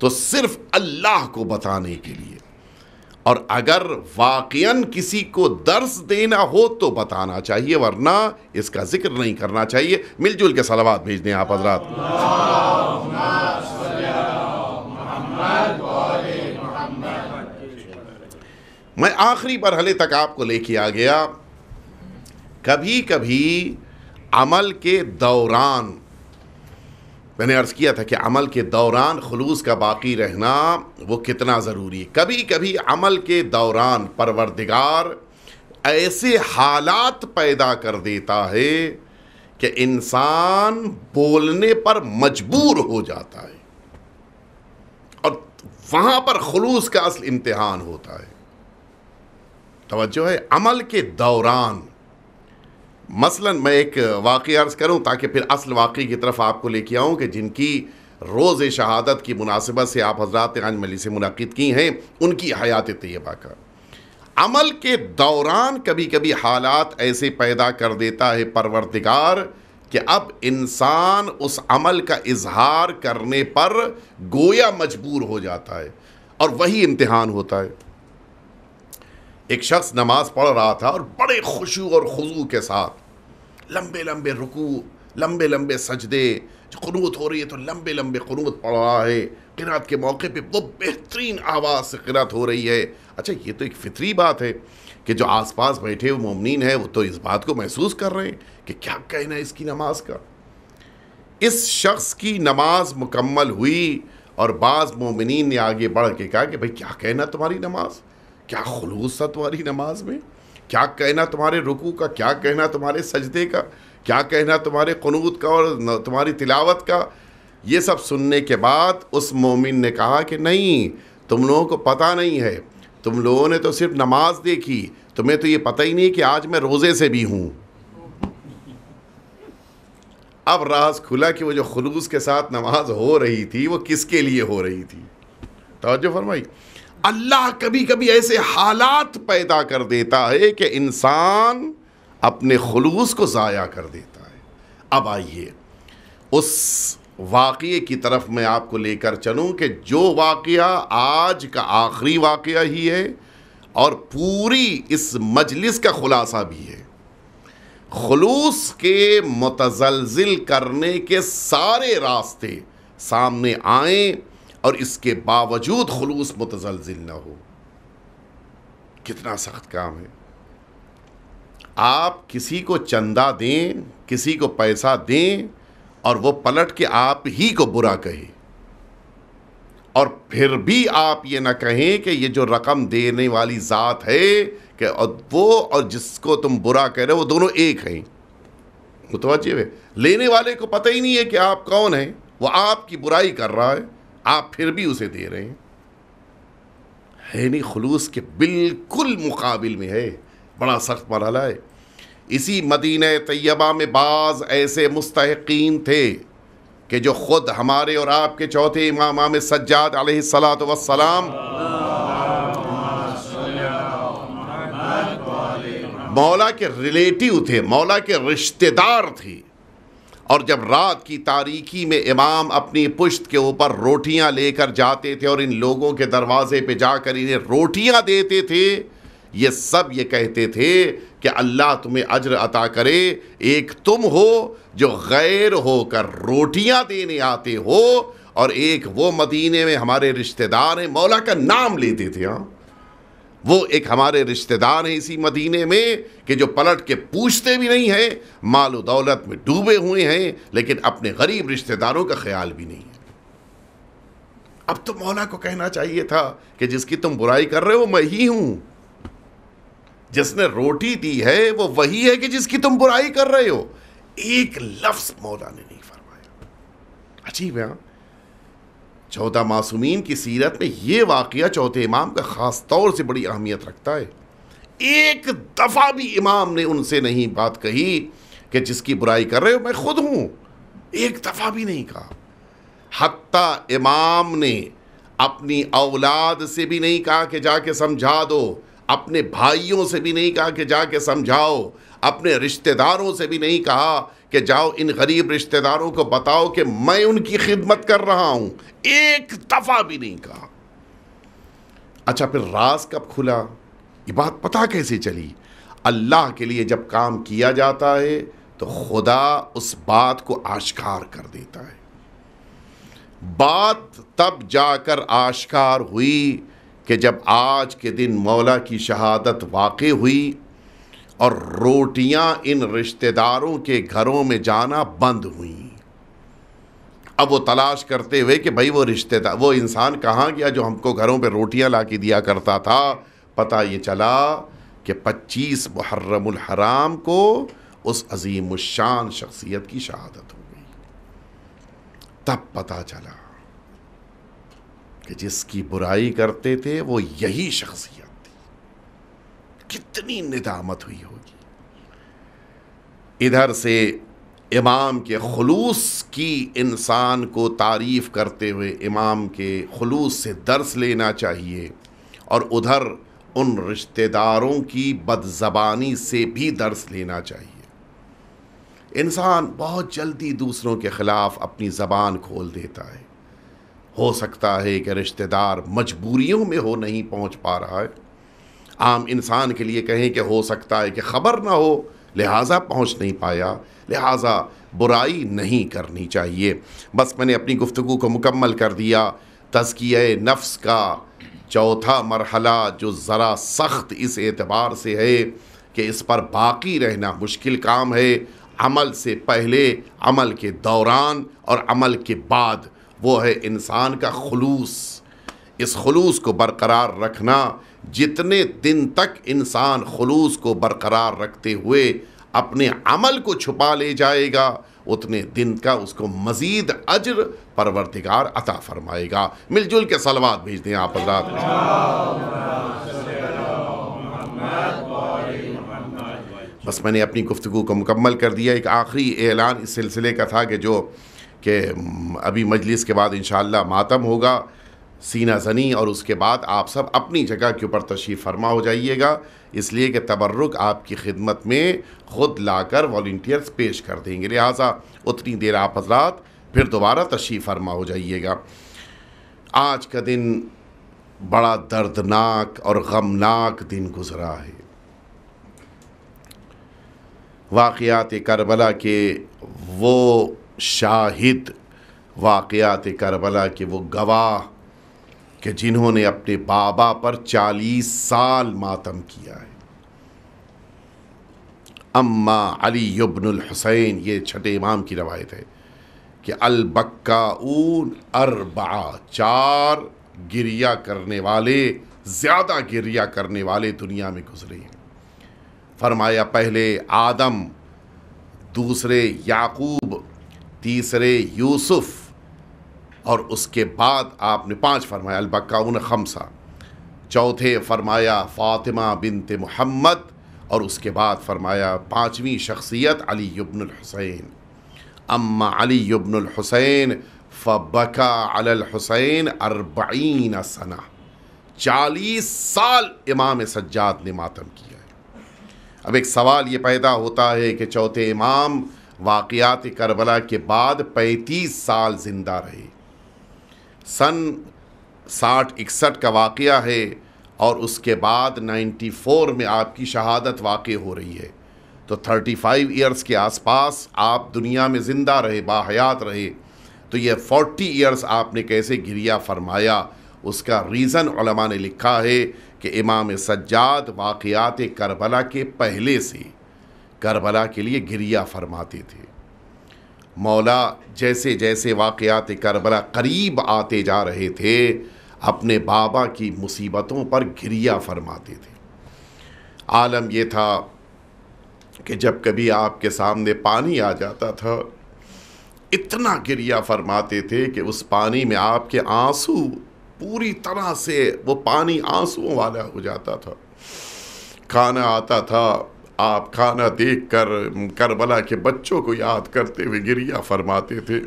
तो सिर्फ अल्लाह को बताने के लिए और अगर वाकयान किसी को दर्स देना हो तो बताना चाहिए वरना इसका जिक्र नहीं करना चाहिए मिलजुल के सलावाद भेज दें आप हजरात मैं आखिरी मरहले तक आपको लेके आ गया कभी कभी अमल के दौरान मैंने अर्ज़ किया था कि अमल के दौरान खलूस का बाकी रहना वो कितना ज़रूरी है कभी कभी अमल के दौरान परवरदिगार ऐसे हालात पैदा कर देता है कि इंसान बोलने पर मजबूर हो जाता है और वहाँ पर खलूस का असल इम्तहान होता है तोज्जो है अमल के दौरान मसलन मैं एक वाक़ अर्ज़ करूँ ताकि फिर असल वाक़े की तरफ आपको लेके आऊँ कि जिनकी रोज़ शहादत की मुनासिबत से आप हजरात आज मली से मुनद की हैं उनकी हयात तयबा का अमल के दौरान कभी कभी हालात ऐसे पैदा कर देता है परवरदिगार कि अब इंसान उस अमल का इजहार करने पर गोया मजबूर हो जाता है और वही इम्तहान होता है एक शख्स नमाज पढ़ रहा था और बड़े खुशू और खुजू के साथ लंबे लंबे रुकू लंबे लंबे सजदे जो क़नूत हो रही है तो लंबे लंबे क़नूत पढ़ रहा है किरात के मौके पे वो बेहतरीन आवाज़ से किरात हो रही है अच्छा ये तो एक फितरी बात है कि जो आसपास बैठे हुए ममनिन है वो तो इस बात को महसूस कर रहे हैं कि क्या कहना है इसकी नमाज का इस शख्स की नमाज मुकम्मल हुई और बाज़ मोमिन ने आगे बढ़ के कहा कि भाई क्या कहना तुम्हारी नमाज़ क्या खलूस था तुम्हारी नमाज में क्या कहना तुम्हारे रुकू का क्या कहना तुम्हारे सजदे का क्या कहना तुम्हारे कनूत का और तुम्हारी तिलावत का ये सब सुनने के बाद उस मोमिन ने कहा कि नहीं तुम लोगों को पता नहीं है तुम लोगों ने तो सिर्फ नमाज देखी तुम्हें तो ये पता ही नहीं कि आज मैं रोज़े से भी हूँ अब राज खुला कि वो जो खलूस के साथ नमाज हो रही थी वो किसके लिए हो रही थी तोज्जो फरमाई अल्लाह कभी कभी ऐसे हालात पैदा कर देता है कि इंसान अपने खलूस को ज़ाया कर देता है अब आइए उस वाक़े की तरफ मैं आपको लेकर चलूँ कि जो वाक़ आज का आखिरी वाक़ ही है और पूरी इस मजलिस का ख़ुलासा भी है खलूस के मुतजलजिल करने के सारे रास्ते सामने आएँ और इसके बावजूद खलूस मुतजलजिल ना हो कितना सख्त काम है आप किसी को चंदा दें किसी को पैसा दें और वो पलट के आप ही को बुरा कहे और फिर भी आप ये ना कहें कि ये जो रकम देने वाली ज़ात है कि और वो और जिसको तुम बुरा कह रहे हो वो दोनों एक हैं मुतवजह है लेने वाले को पता ही नहीं है कि आप कौन हैं वो आपकी बुराई कर रहा है आप फिर भी उसे दे रहे हैं हैनी खलूस के बिल्कुल मुकाबिल में है बड़ा सख्त मरहला है इसी मदीन तैयबा में बाज़ ऐसे मुस्तकिन थे कि जो ख़ुद हमारे और आपके चौथे इमाम सज्जाद सलात वसलाम मौला के रिलेटिव थे मौला के रिश्तेदार थे और जब रात की तारीकी में इमाम अपनी पुश्त के ऊपर रोटियां लेकर जाते थे और इन लोगों के दरवाजे पे जाकर इन्हें रोटियां देते थे ये सब ये कहते थे कि अल्लाह तुम्हें अज्र अता करे एक तुम हो जो गैर होकर रोटियां देने आते हो और एक वो मदीने में हमारे रिश्तेदार हैं मौला का नाम लेते थे हाँ वो एक हमारे रिश्तेदार हैं इसी मदीने में कि जो पलट के पूछते भी नहीं हैं माल दौलत में डूबे हुए हैं लेकिन अपने गरीब रिश्तेदारों का ख्याल भी नहीं है अब तो मौला को कहना चाहिए था कि जिसकी तुम बुराई कर रहे हो मैं ही हूं जिसने रोटी दी है वो वही है कि जिसकी तुम बुराई कर रहे हो एक लफ्ज मौला ने नहीं फरमाया अजीब है हाँ? चौदह मासूमीन की सीरत में ये वाक़ चौथे इमाम का ख़ास तौर से बड़ी अहमियत रखता है एक दफ़ा भी इमाम ने उनसे नहीं बात कही कि जिसकी बुराई कर रहे हो मैं खुद हूँ एक दफ़ा भी नहीं कहा हती इमाम ने अपनी औलाद से भी नहीं कहा कि जाके समझा दो अपने भाइयों से भी नहीं कहा कि जाके समझाओ अपने रिश्तेदारों से भी नहीं कहा कि जाओ इन गरीब रिश्तेदारों को बताओ कि मैं उनकी खिदमत कर रहा हूं एक दफ़ा भी नहीं कहा अच्छा फिर राज कब खुला ये बात पता कैसे चली अल्लाह के लिए जब काम किया जाता है तो खुदा उस बात को आश्कार कर देता है बात तब जाकर आश्कार हुई कि जब आज के दिन मौला की शहादत वाकई हुई और रोटियां इन रिश्तेदारों के घरों में जाना बंद हुई अब वो तलाश करते हुए कि भाई वो रिश्तेदार वो इंसान कहाँ गया जो हमको घरों पे रोटियां ला के दिया करता था पता ये चला कि 25 मुहर्रम हराम को उस अजीम शान शख्सियत की शहादत हो गई तब पता चला कि जिसकी बुराई करते थे वो यही शख्सियत कितनी निदामत हुई होगी इधर से इमाम के खलूस की इंसान को तारीफ़ करते हुए इमाम के खलूस से दर्स लेना चाहिए और उधर उन रिश्तेदारों की बदजबानी से भी दर्स लेना चाहिए इंसान बहुत जल्दी दूसरों के ख़िलाफ़ अपनी ज़बान खोल देता है हो सकता है कि रिश्तेदार मजबूरियों में हो नहीं पहुंच पा रहा है आम इंसान के लिए कहें कि हो सकता है कि ख़बर ना हो लिहाजा पहुँच नहीं पाया लिहाजा बुराई नहीं करनी चाहिए बस मैंने अपनी गुफ्तु को मुकम्मल कर दिया तजकिया नफ्स का चौथा मरहला जो ज़रा सख्त इस एतबार से है कि इस पर बाकी रहना मुश्किल काम है अमल से पहले अमल के दौरान और अमल के बाद वो है इंसान का खलूस इस खलूस को बरकरार रखना जितने दिन तक इंसान खलूस को बरकरार रखते हुए अपने अमल को छुपा ले जाएगा उतने दिन का उसको मज़ीद अजर परवरदिगार अता फरमाएगा मिलजुल के सलवाद भेज दें आप बस मैंने अपनी गुफ्तु को मुकम्मल कर दिया एक आखिरी ऐलान इस सिलसिले का था कि जो कि अभी मजलिस के बाद इन मातम होगा सीना जनी और उसके बाद आप सब अपनी जगह के ऊपर तशरीफ़ फरमा हो जाइएगा इसलिए कि तबर्रुक आपकी खिदमत में ख़ुद लाकर वॉल्टियर्स पेश कर देंगे लिहाजा उतनी देर आप हजरात फिर दोबारा तशरीफ़ फरमा हो जाइएगा आज का दिन बड़ा दर्दनाक और गमनाक दिन गुज़रा है वाक़ात करबला के वो शाहिद वाक़ात करबला के वो गवाह कि जिन्होंने अपने बाबा पर चालीस साल मातम किया है अम्मा अली अबनुल हुसैन ये छठे इमाम की रवायत है कि अलबक्का ऊन अरबा चार गिरिया करने वाले ज़्यादा गिरिया करने वाले दुनिया में गुजरे हैं फरमाया पहले आदम दूसरे याकूब तीसरे यूसुफ़ और उसके बाद आपने पाँच फरमाया अलबकाउन खमसा चौथे फरमाया फ़ातिमा बिनत मोहम्मद और उसके बाद फरमाया पाँचवीं शख्सियत अली यबनसैन अम्मा अली यबनसैन फ़बका अलहसैन अरबीन सना चालीस साल इमाम सज्जाद ने मातम किया है अब एक सवाल ये पैदा होता है कि चौथे इमाम वाक़ात करबला के बाद पैंतीस साल ज़िंदा रहे सन साठ इकसठ का वाक़ है और उसके बाद 94 में आपकी शहादत वाक़ हो रही है तो 35 ईयर्स के आसपास आप दुनिया में ज़िंदा रहे बायात रहे तो ये 40 इयर्स आपने कैसे गिरिया फरमाया उसका रीज़न ने लिखा है कि इमाम सज्जाद वाक़ करबला के पहले से करबला के लिए गिरिया फरमाते थे मौला जैसे जैसे वाक़ात करबला करीब आते जा रहे थे अपने बाबा की मुसीबतों पर घिरिया फरमाते थे आलम यह था कि जब कभी आपके सामने पानी आ जाता था इतना गिरिया फरमाते थे कि उस पानी में आपके आंसू पूरी तरह से वो पानी आंसुओं वाला हो जाता था खाना आता था आप खाना देख कर करबला के बच्चों को याद करते हुए गिरिया फरमाते थे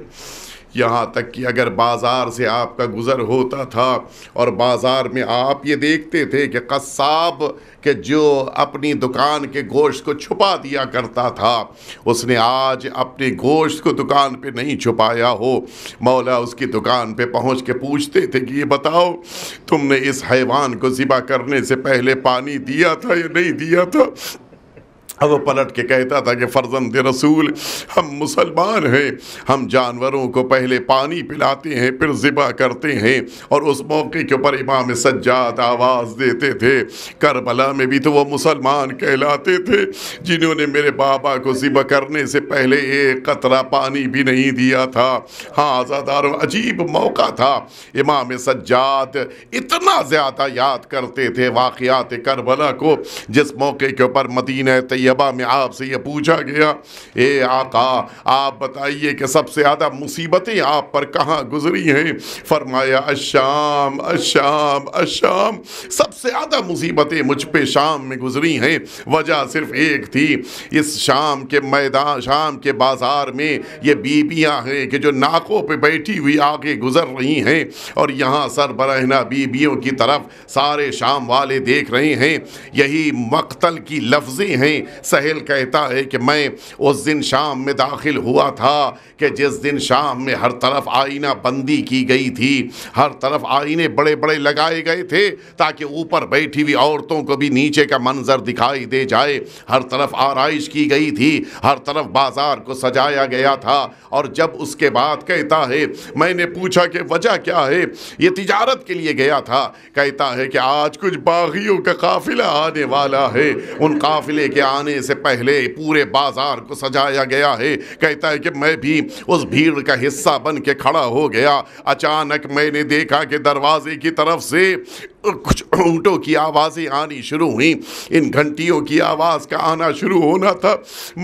यहाँ तक कि अगर बाज़ार से आपका गुज़र होता था और बाज़ार में आप ये देखते थे कि कसाब के जो अपनी दुकान के गोश्त को छुपा दिया करता था उसने आज अपने गोश्त को दुकान पे नहीं छुपाया हो मौला उसकी दुकान पे पहुँच के पूछते थे कि ये बताओ तुमने इस हैवान को ज़िबा करने से पहले पानी दिया था या नहीं दिया था अब वो पलट के कहता था कि फ़र्जंद रसूल हम मुसलमान हैं हम जानवरों को पहले पानी पिलाते हैं फिर ज़िबा करते हैं और उस मौके के ऊपर इमाम सज्जाद आवाज़ देते थे करबला में भी तो वो मुसलमान कहलाते थे जिन्होंने मेरे बाबा को ज़िबा करने से पहले एक कतरा पानी भी नहीं दिया था हाँ आज़ादार अजीब मौका था इमाम सज्जाद इतना ज़्यादा याद करते थे वाक़ात करबला को जिस मौके के ऊपर मदीन तैयार तैयबा में आपसे ये पूछा गया ए आका आप बताइए कि सबसे ज़्यादा मुसीबतें आप पर कहाँ गुजरी हैं फरमाया अशाम अशाम अशाम सबसे ज़्यादा मुसीबतें मुझ पे शाम में गुजरी हैं वजह सिर्फ एक थी इस शाम के मैदान शाम के बाज़ार में ये बीबियाँ हैं कि जो नाकों पे बैठी हुई आगे गुजर रही हैं और यहाँ सर बरहना बीबियों की तरफ सारे शाम वाले देख रहे हैं यही मख्तल की लफ्ज़ें हैं सहेल कहता है कि मैं उस दिन शाम में दाखिल हुआ था कि जिस दिन शाम में हर तरफ आईना बंदी की गई थी हर तरफ आईने बड़े बड़े लगाए गए थे ताकि ऊपर बैठी हुई औरतों को भी नीचे का मंजर दिखाई दे जाए हर तरफ आरइश की गई थी हर तरफ बाजार को सजाया गया था और जब उसके बाद कहता है मैंने पूछा कि वजह क्या है ये तिजारत के लिए गया था कहता है कि आज कुछ बागियों का काफिला आने वाला है उन काफिले के आने आने से पहले पूरे बाजार को सजाया गया है कहता है कि मैं भी उस भीड़ का हिस्सा बन के खड़ा हो गया अचानक मैंने देखा कि दरवाजे की तरफ से कुछ ऊँटों की आवाज़ें आनी शुरू हुई इन घंटियों की आवाज़ का आना शुरू होना था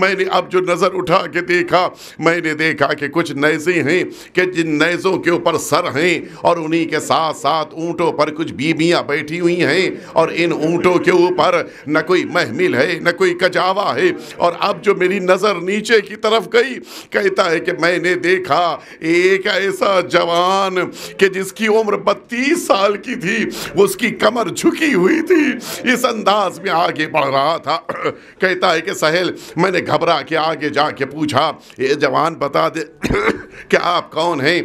मैंने अब जो नज़र उठा के देखा मैंने देखा कि कुछ नैज़े हैं कि जिन नैज़ों के ऊपर सर हैं और उन्हीं के साथ साथ ऊँटों पर कुछ बीबियाँ बैठी हुई हैं और इन ऊँटों के ऊपर न कोई महमिल है न कोई कजावा है और अब जो मेरी नज़र नीचे की तरफ गई कहता है कि मैंने देखा एक ऐसा जवान कि जिसकी उम्र बत्तीस साल की थी वो उसकी कमर झुकी हुई थी इस अंदाज में आगे बढ़ रहा था कहता है कि सहेल मैंने घबरा के आगे जाके पूछा ये जवान बता दे कि आप कौन हैं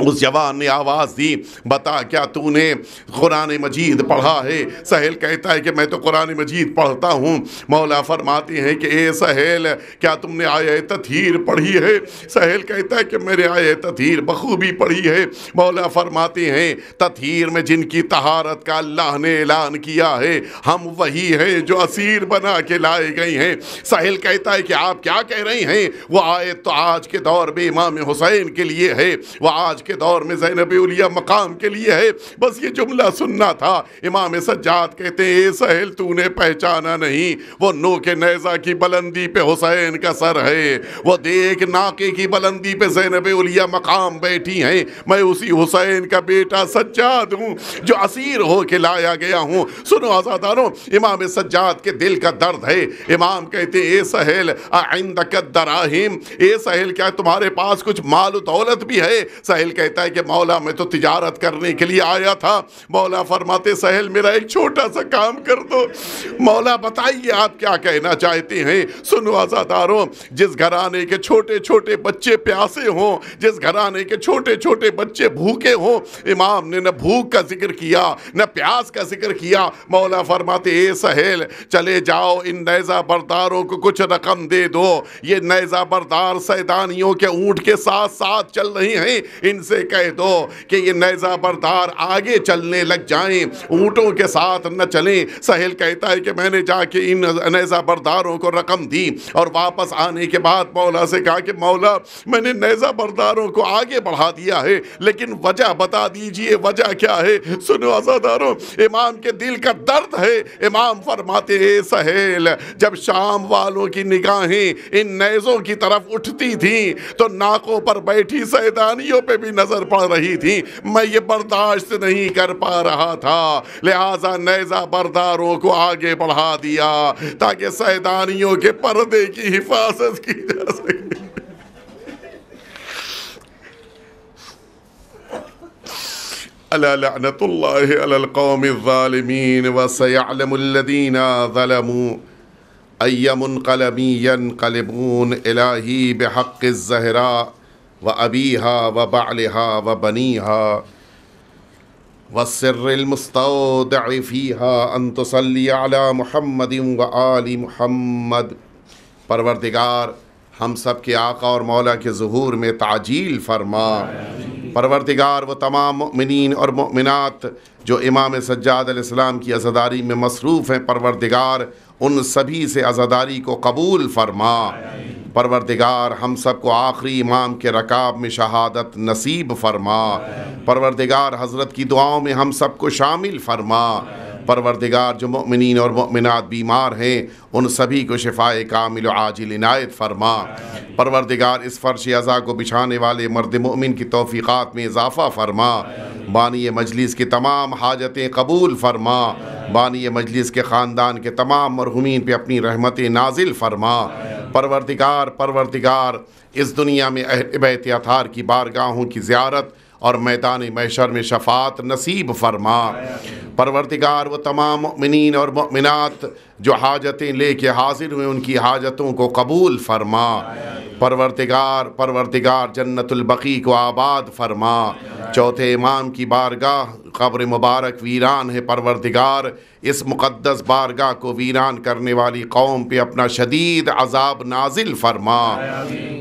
उस जवान ने आवाज़ दी बता क्या तूने कुरान मजीद पढ़ा है सहेल कहता है कि मैं तो कुरान मजीद पढ़ता हूँ मौला फरमाते हैं कि ए सहेल क्या तुमने आए तथीर पढ़ी है सहेल कहता है कि मेरे आए तथीर बखूबी पढ़ी है मौला फरमाते हैं तथीर में जिनकी तहारत का अल्लाह ने ऐलान किया है हम वही हैं जो असीर बना के लाए गए हैं सहेल कहता है कि आप क्या कह रही हैं वह आयत तो आज के दौर में इमाम हुसैन के लिए है वह आज के दौर में जैनब उलिया मकाम के लिए है बस ये जुमला सुनना था इमाम सज्जाद कहते हैं ए सहल तूने पहचाना नहीं वो नो के नैजा की बुलंदी पे हुसैन का सर है वो देख नाके की बुलंदी पे जैनब उलिया मकाम बैठी है मैं उसी हुसैन का बेटा सज्जाद हूँ जो असीर हो के लाया गया हूँ सुनो आजादारो इमाम सज्जाद के दिल का दर्द है इमाम कहते ए सहेल दराहिम ए सहेल क्या तुम्हारे पास कुछ माल दौलत भी है सहेल कहता है कि मौला मैं तो तिजारत करने के लिए आया था मौला फरमाते सहेल मेरा एक छोटा सा काम कर दो मौला बताइए आप क्या कहना चाहते हैं सुनो आज़ादारों जिस घराने के छोटे छोटे बच्चे प्यासे हों जिस घराने के छोटे छोटे बच्चे भूखे हों इमाम ने न भूख का जिक्र किया न प्यास का जिक्र किया मौला फरमाते ए सहेल चले जाओ इन नैज़ा बरदारों को कुछ रकम दे दो ये नैज़ा बरदार सैदानियों के ऊँट के साथ साथ चल रही हैं इन इनसे कह दो कि ये नैज़ा बरदार आगे चलने लग जाएं ऊँटों के साथ न चलें सहेल कहता है कि मैंने जाके इन नैज़ा बरदारों को रकम दी और वापस आने के बाद मौला से कहा कि मौला मैंने नैज़ा बरदारों को आगे बढ़ा दिया है लेकिन वजह बता दीजिए वजह क्या है सुनो आज़ादारों इमाम के दिल का दर्द है इमाम फरमाते हैं सहेल जब शाम वालों की निगाहें इन नैज़ों की तरफ उठती थी तो नाकों पर बैठी सैदानियों पर भी नजर पड़ रही थी मैं ये बर्दाश्त नहीं कर पा रहा था लिहाजा नैजा बरदारों को आगे बढ़ा दिया ताकि सैदानियों के पर्दे की हिफाजत की जा सके अलातमीन वसयालमदीन ज़लमू अयमन कलबून इलाही बहक़ व अबी हा व बालहा व बनी हा व सरमस्तफ़ी हा अनतसली महमद व आली महमद परवरदिगार हम सब के आका और मौला के जहूर में ताजील फरमा परवरदिगार व तमाम मिन और मिनात जो इमाम सज्जाद की अजदारी में मसरूफ़ हैं परवरदिगार उन सभी से आज़ादारी को कबूल फरमा परवरदिगार हम सब को आखिरी इमाम के रकाब में शहादत नसीब फरमा परवरदिगार हज़रत की दुआओं में हम सब को शामिल फरमा परवरदिगार जो ममिन और ममिनत बीमार हैं उन सभी को शिफाए कामिल आजिल इनायत फरमा परवरदिगार इस फ़र्श अज़ा को बिछाने वाले मर्द ममिन की तोफ़ीक़ात में इजाफ़ा फरमा बानी मजलिस की तमाम हाजतें कबूल फरमा बानी मजलिस के ख़ानदान के तमाम मरहुमीन पर अपनी रहमत नाजिल फरमा परवरदिगार परवरदिगार इस दुनिया में अहल बैत की बारगाहों की ज्यारत और मैदान मैशर में शफात नसीब फरमा परवरदिगार व तमाम मिनीन और मिनात जो हाजतें ले के हाजिर हुए उनकी हाजतों को कबूल फरमा परवरतिगार परवरदिगार जन्नतुलबकी को आबाद फरमा चौथे इमाम की बारगाह कब्र मुबारक वीरान है परवरतिगार इस मुक़दस बारगाह को वीरान करने वाली कौम पे अपना शदीद अजाब नाजिल फरमा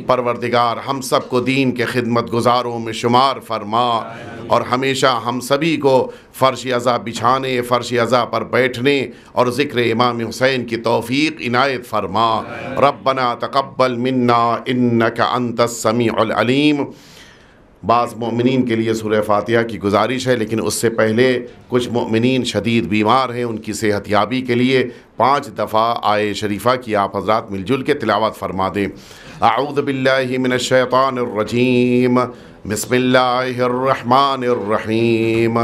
परवरदिगार हम सब को दीन के खिदमत गुजारों में शुमार फरमा और हमेशा हम सभी को फ़र्श अज़ा बिछाने फ़र्श अज़ा पर बैठने और ज़िक्र इमाम हुसैन की तोफ़ी इनायत फरमा रबना तकबल मन्ना इन्न का बाज़ ममिन के लिए सूर्य फातिहा की गुजारिश है लेकिन उससे पहले कुछ ममिन शदीद बीमार हैं उनकी सेहत याबी के लिए पाँच दफ़ा आय शरीफ़ा की आप हजरात मिलजुल के तिलावत फरमा दें आऊदबिल्लिमिनशैतानरजीम बसमिल्लाम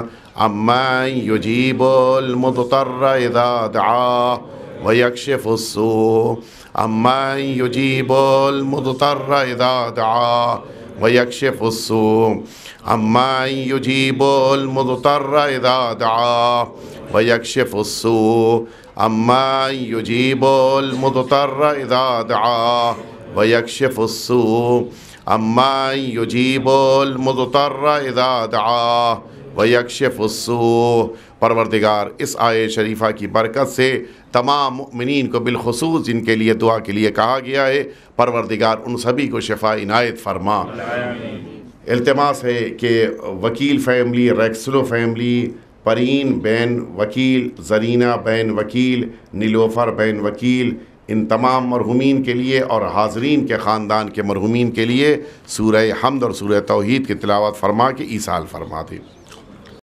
अम्मा युजीबुलमतर वयक्षिफ अम्मन युजीबुल मुदतर इदा दआ वयक्षिफ अम्मन युजीबुल मुदतर इदा दआ वयक्षिफ अम्मन युजीबुल मुदतर इदा दआ वयक्षिफ अम्मन युजीबुल मुदतर इदा दआ वयक्षिफ परवरदिगार इस आय शरीफा की बरकत से तमाम मिन को बिलखसूस जिनके लिए दुआ के लिए कहा गया है परवरदिगार उन सभी को शफा इनायत फरमा अल्तमास है कि वकील फैमिली रैक्सलो फैमिली परीन बैन वकील जरीना बैन वकील नीलोफर बैन वकील इन तमाम मरहुमीन के लिए और हाजरीन के ख़ानदान के मरहूमिन के लिए सूरह हमद और सूरह तोहद की तिलावत फरमा के ईसाल फरमा दी